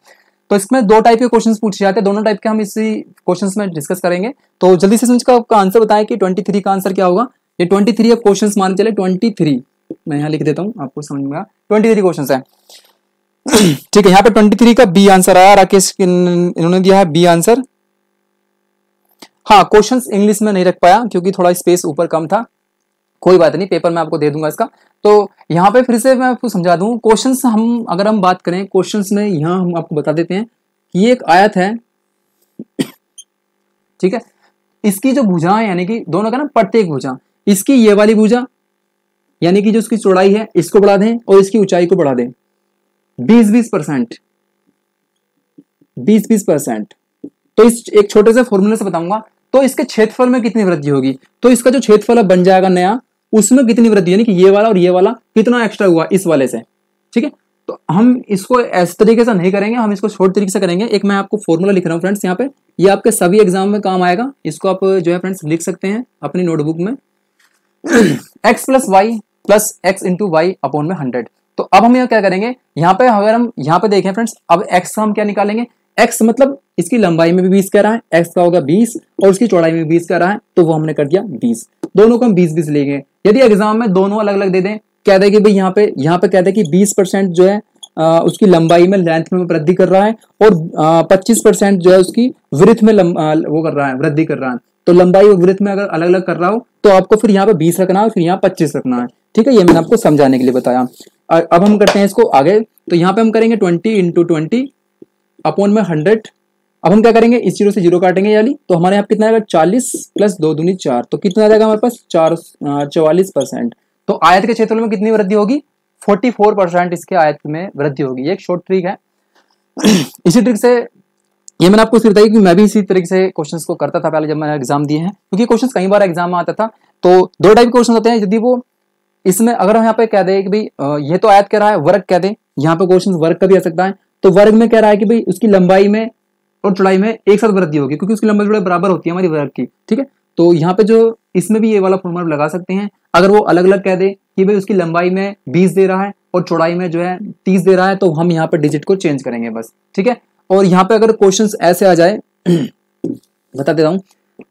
तो इसमें दो टाइप के क्वेश्चन पूछे जाते हैं दोनों टाइप के हम इसी क्वेश्चन में डिस्कस करेंगे तो जल्दी से इसका आपका आंसर बताएं कि ट्वेंटी का आंसर क्या होगा ये ट्वेंटी थ्री क्वेश्चन मान चले ट्वेंटी मैं यहाँ लिख देता हूँ आपको समझ में ट्वेंटी थ्री क्वेश्चन है ठीक है यहाँ पे ट्वेंटी थ्री का बी आंसर आया राकेश इन्होंने दिया है बी आंसर हाँ क्वेश्चन इंग्लिश में नहीं रख पाया क्योंकि थोड़ा स्पेस ऊपर कम था कोई बात नहीं पेपर मैं आपको दे दूंगा इसका तो यहाँ पे फिर से मैं आपको समझा दूं क्वेश्चन हम अगर हम बात करें क्वेश्चन में यहाँ हम आपको बता देते हैं कि ये एक आयत है ठीक है इसकी जो भुजा है यानी कि दोनों का ना प्रत्येक भुजा इसकी ये वाली भुजा यानी कि जो उसकी चौड़ाई है इसको बढ़ा दें और इसकी ऊंचाई को बढ़ा दें बीस बीस परसेंट बीस बीस परसेंट तो इस एक छोटे से फॉर्मूले से बताऊंगा तो इसके क्षेत्रफल में कितनी वृद्धि होगी तो इसका जो क्षेत्रफल बन जाएगा नया उसमें कितनी वृद्धि यानी कि ये वाला और ये वाला कितना एक्स्ट्रा हुआ इस वाले से ठीक है तो हम इसको इस तरीके से नहीं करेंगे हम इसको छोटे तरीके से करेंगे एक मैं आपको फॉर्मूला लिख रहा हूँ फ्रेंड्स यहाँ पे ये आपके सभी एग्जाम में काम आएगा इसको आप जो है फ्रेंड्स लिख सकते हैं अपनी नोटबुक में X plus Y plus X into Y upon में हंड्रेड तो अब हम यहाँ क्या करेंगे यहाँ पे अगर हम यहाँ पे देखें फ्रेंड्स अब एक्स का हम क्या निकालेंगे एक्स मतलब इसकी लंबाई में भी बीस कह रहा है एक्स का होगा बीस और उसकी चौड़ाई में बीस कह रहा है तो वो हमने कर दिया बीस दोनों को हम बीस बीस लेंगे यदि एग्जाम में दोनों अलग अलग दे दें कह दे कि भाई यहाँ पे यहाँ पे कह दे कि बीस जो है आ, उसकी लंबाई में लेंथ में वृद्धि कर रहा है और पच्चीस परसेंट जो है उसकी वृथ में लंब, आ, वो कर रहा है वृद्धि कर रहा है तो लंबाई और वृथ में अगर अलग अलग कर रहा हो तो आपको फिर यहाँ पे बीस रखना है फिर यहाँ पच्चीस रखना है ठीक है ये मैंने आपको समझाने के लिए बताया अब हम करते हैं इसको आगे तो यहाँ पे हम करेंगे ट्वेंटी इंटू ट्वेंटी अपॉन में हंड्रेड अब हम क्या करेंगे इस जीरो से जीरो काटेंगे यानी तो हमारे यहाँ कितना आएगा चालीस प्लस दो दूनी चार तो कितना आ जाएगा हमारे पास चार चौवालीस परसेंट तो आयत के क्षेत्रों में कितनी वृद्धि होगी फोर्टी फोर परसेंट इसके आयत में वृद्धि होगी ये एक शॉर्ट ट्रिक है इसी ट्रिक से ये मैंने आपको बताया कि मैं भी इसी तरीके से क्वेश्चन को करता था पहले जब मैंने एग्जाम दिए हैं क्योंकि क्वेश्चन कई बार एग्जाम में आता था तो दो टाइप के क्वेश्चन होते हैं यदि वो इसमें अगर हम यहाँ पे कह दें कि भाई ये तो आयत कह रहा है वर्ग कह दें यहाँ पे क्वेश्चन वर्ग का भी आ सकता है तो वर्ग में कह रहा है कि भाई उसकी लंबाई में और चौड़ाई में एक साथ वृद्धि होगी क्योंकि उसकी लंबाई चौड़ाई बराबर होती है हमारी वर्ग की ठीक है तो यहाँ पे जो इसमें भी ये वाला फॉर्मूला लगा सकते हैं अगर वो अलग अलग कह दे कि भाई उसकी लंबाई में बीस दे रहा है और चौड़ाई में जो है तीस दे रहा है तो हम यहाँ पे डिजिट को चेंज करेंगे बस ठीक है और यहाँ पे अगर क्वेश्चन ऐसे आ जाए बता देता हूँ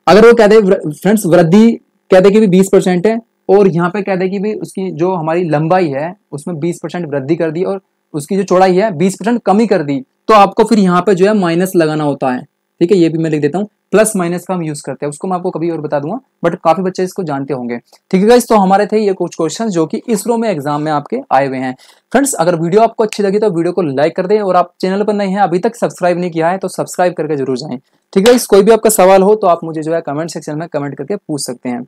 अगर वो कह दे फ्रेंड्स वृद्धि कह दे कि बीस परसेंट है और यहाँ पे कह दे कि भी उसकी जो हमारी लंबाई है उसमें बीस परसेंट वृद्धि कर दी और उसकी जो चौड़ाई है बीस परसेंट कमी कर दी तो आपको फिर यहाँ पे जो है माइनस लगाना होता है ठीक है ये भी मैं लिख देता हूँ प्लस माइनस का हम यूज करते हैं उसको मैं आपको कभी और बता दूंगा बट काफी बच्चे इसको जानते होंगे ठीक है गाइस तो हमारे थे ये कुछ क्वेश्चन जो कि इसरो में एग्जाम में आपके आए हुए हैं फ्रेंड्स अगर वीडियो आपको अच्छी लगी तो वीडियो को लाइक कर दें और आप चैनल पर नए हैं अभी तक सब्सक्राइब नहीं किया है तो सब्सक्राइब करके जरूर जाए ठीक है इस कोई भी आपका सवाल हो तो आप मुझे जो है कमेंट सेक्शन में कमेंट करके पूछ सकते हैं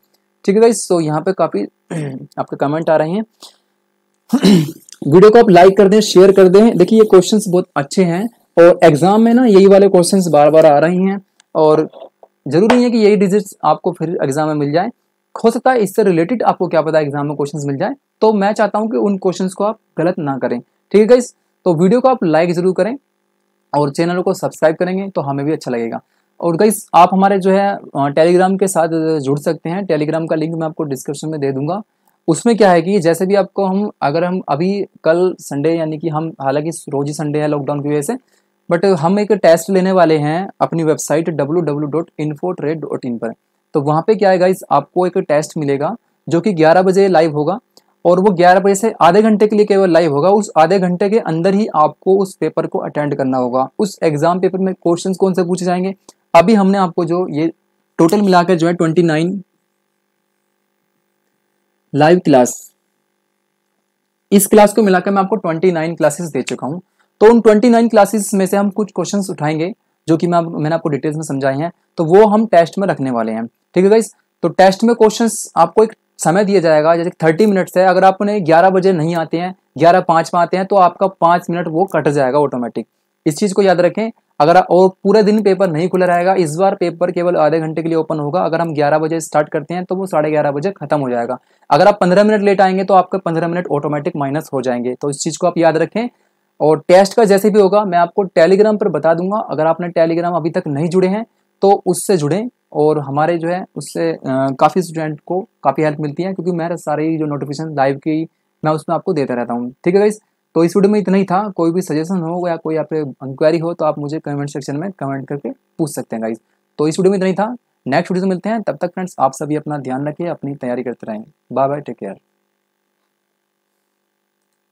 ठीक है गाइज तो यहाँ पे काफ़ी आपके कमेंट आ रहे हैं वीडियो को आप लाइक कर दें शेयर कर दें देखिए ये क्वेश्चंस बहुत अच्छे हैं और एग्जाम में ना यही वाले क्वेश्चंस बार बार आ रहे हैं और जरूरी नहीं है कि यही डिजिट्स आपको फिर एग्जाम में मिल जाए हो सकता है इससे रिलेटेड आपको क्या पता एग्जाम में क्वेश्चंस मिल जाए तो मैं चाहता हूँ कि उन क्वेश्चन को आप गलत ना करें ठीक है गाइज तो वीडियो को आप लाइक ज़रूर करें और चैनल को सब्सक्राइब करेंगे तो हमें भी अच्छा लगेगा और गाइस आप हमारे जो है टेलीग्राम के साथ जुड़ सकते हैं टेलीग्राम का लिंक मैं आपको डिस्क्रिप्शन में दे दूंगा उसमें क्या है कि जैसे भी आपको हम अगर हम अभी कल संडे यानी कि हम हालांकि रोज ही संडे है लॉकडाउन की वजह से बट हम एक टेस्ट लेने वाले हैं अपनी वेबसाइट इन पर तो वहाँ पे क्या है गाइस आपको एक टेस्ट मिलेगा जो कि 11 बजे लाइव होगा और वो 11 बजे से आधे घंटे के लिए केवल लाइव होगा उस आधे घंटे के अंदर ही आपको उस पेपर को अटेंड करना होगा उस एग्जाम पेपर में क्वेश्चन कौन से पूछे जाएंगे अभी हमने आपको जो ये टोटल मिलाकर जो है ट्वेंटी नाइन लाइव क्लास इस क्लास को मिलाकर मैं आपको ट्वेंटी नाइन क्लासेस दे चुका हूं तो उन ट्वेंटी नाइन क्लासेस में से हम कुछ क्वेश्चन उठाएंगे जो कि मैं मैंने आपको डिटेल्स में समझाए हैं तो वो हम टेस्ट में रखने वाले हैं ठीक है तो टेस्ट में क्वेश्चन आपको एक समय दिया जाएगा जैसे थर्टी मिनट्स है अगर आप उन्हें ग्यारह बजे नहीं आते हैं ग्यारह पांच में आते हैं तो आपका पांच मिनट वो कट जाएगा ऑटोमेटिक इस चीज़ को याद रखें अगर और पूरे दिन पेपर नहीं खुला रहेगा इस बार पेपर केवल आधे घंटे के लिए ओपन होगा अगर हम 11 बजे स्टार्ट करते हैं तो वो साढ़े ग्यारह बजे खत्म हो जाएगा अगर आप 15 मिनट लेट आएंगे तो आपके 15 मिनट ऑटोमेटिक माइनस हो जाएंगे तो इस चीज़ को आप याद रखें और टेस्ट का जैसे भी होगा मैं आपको टेलीग्राम पर बता दूंगा अगर आपने टेलीग्राम अभी तक नहीं जुड़े हैं तो उससे जुड़े और हमारे जो है उससे काफ़ी स्टूडेंट को काफ़ी हेल्प मिलती है क्योंकि मेरे सारी जो नोटिफिकेशन लाइव की मैं उसमें आपको देता रहता हूँ ठीक है तो इस वीडियो में इतना ही था कोई भी सजेशन हो या कोई आप इंक्वायरी हो तो आप मुझे कमेंट सेक्शन में कमेंट करके पूछ सकते हैं गाइज तो इस वीडियो में इतना ही था नेक्स्ट वीडियो में मिलते हैं तब तक फ्रेंड्स आप सभी अपना ध्यान रखिए अपनी तैयारी करते रहें बाय बाय टेक केयर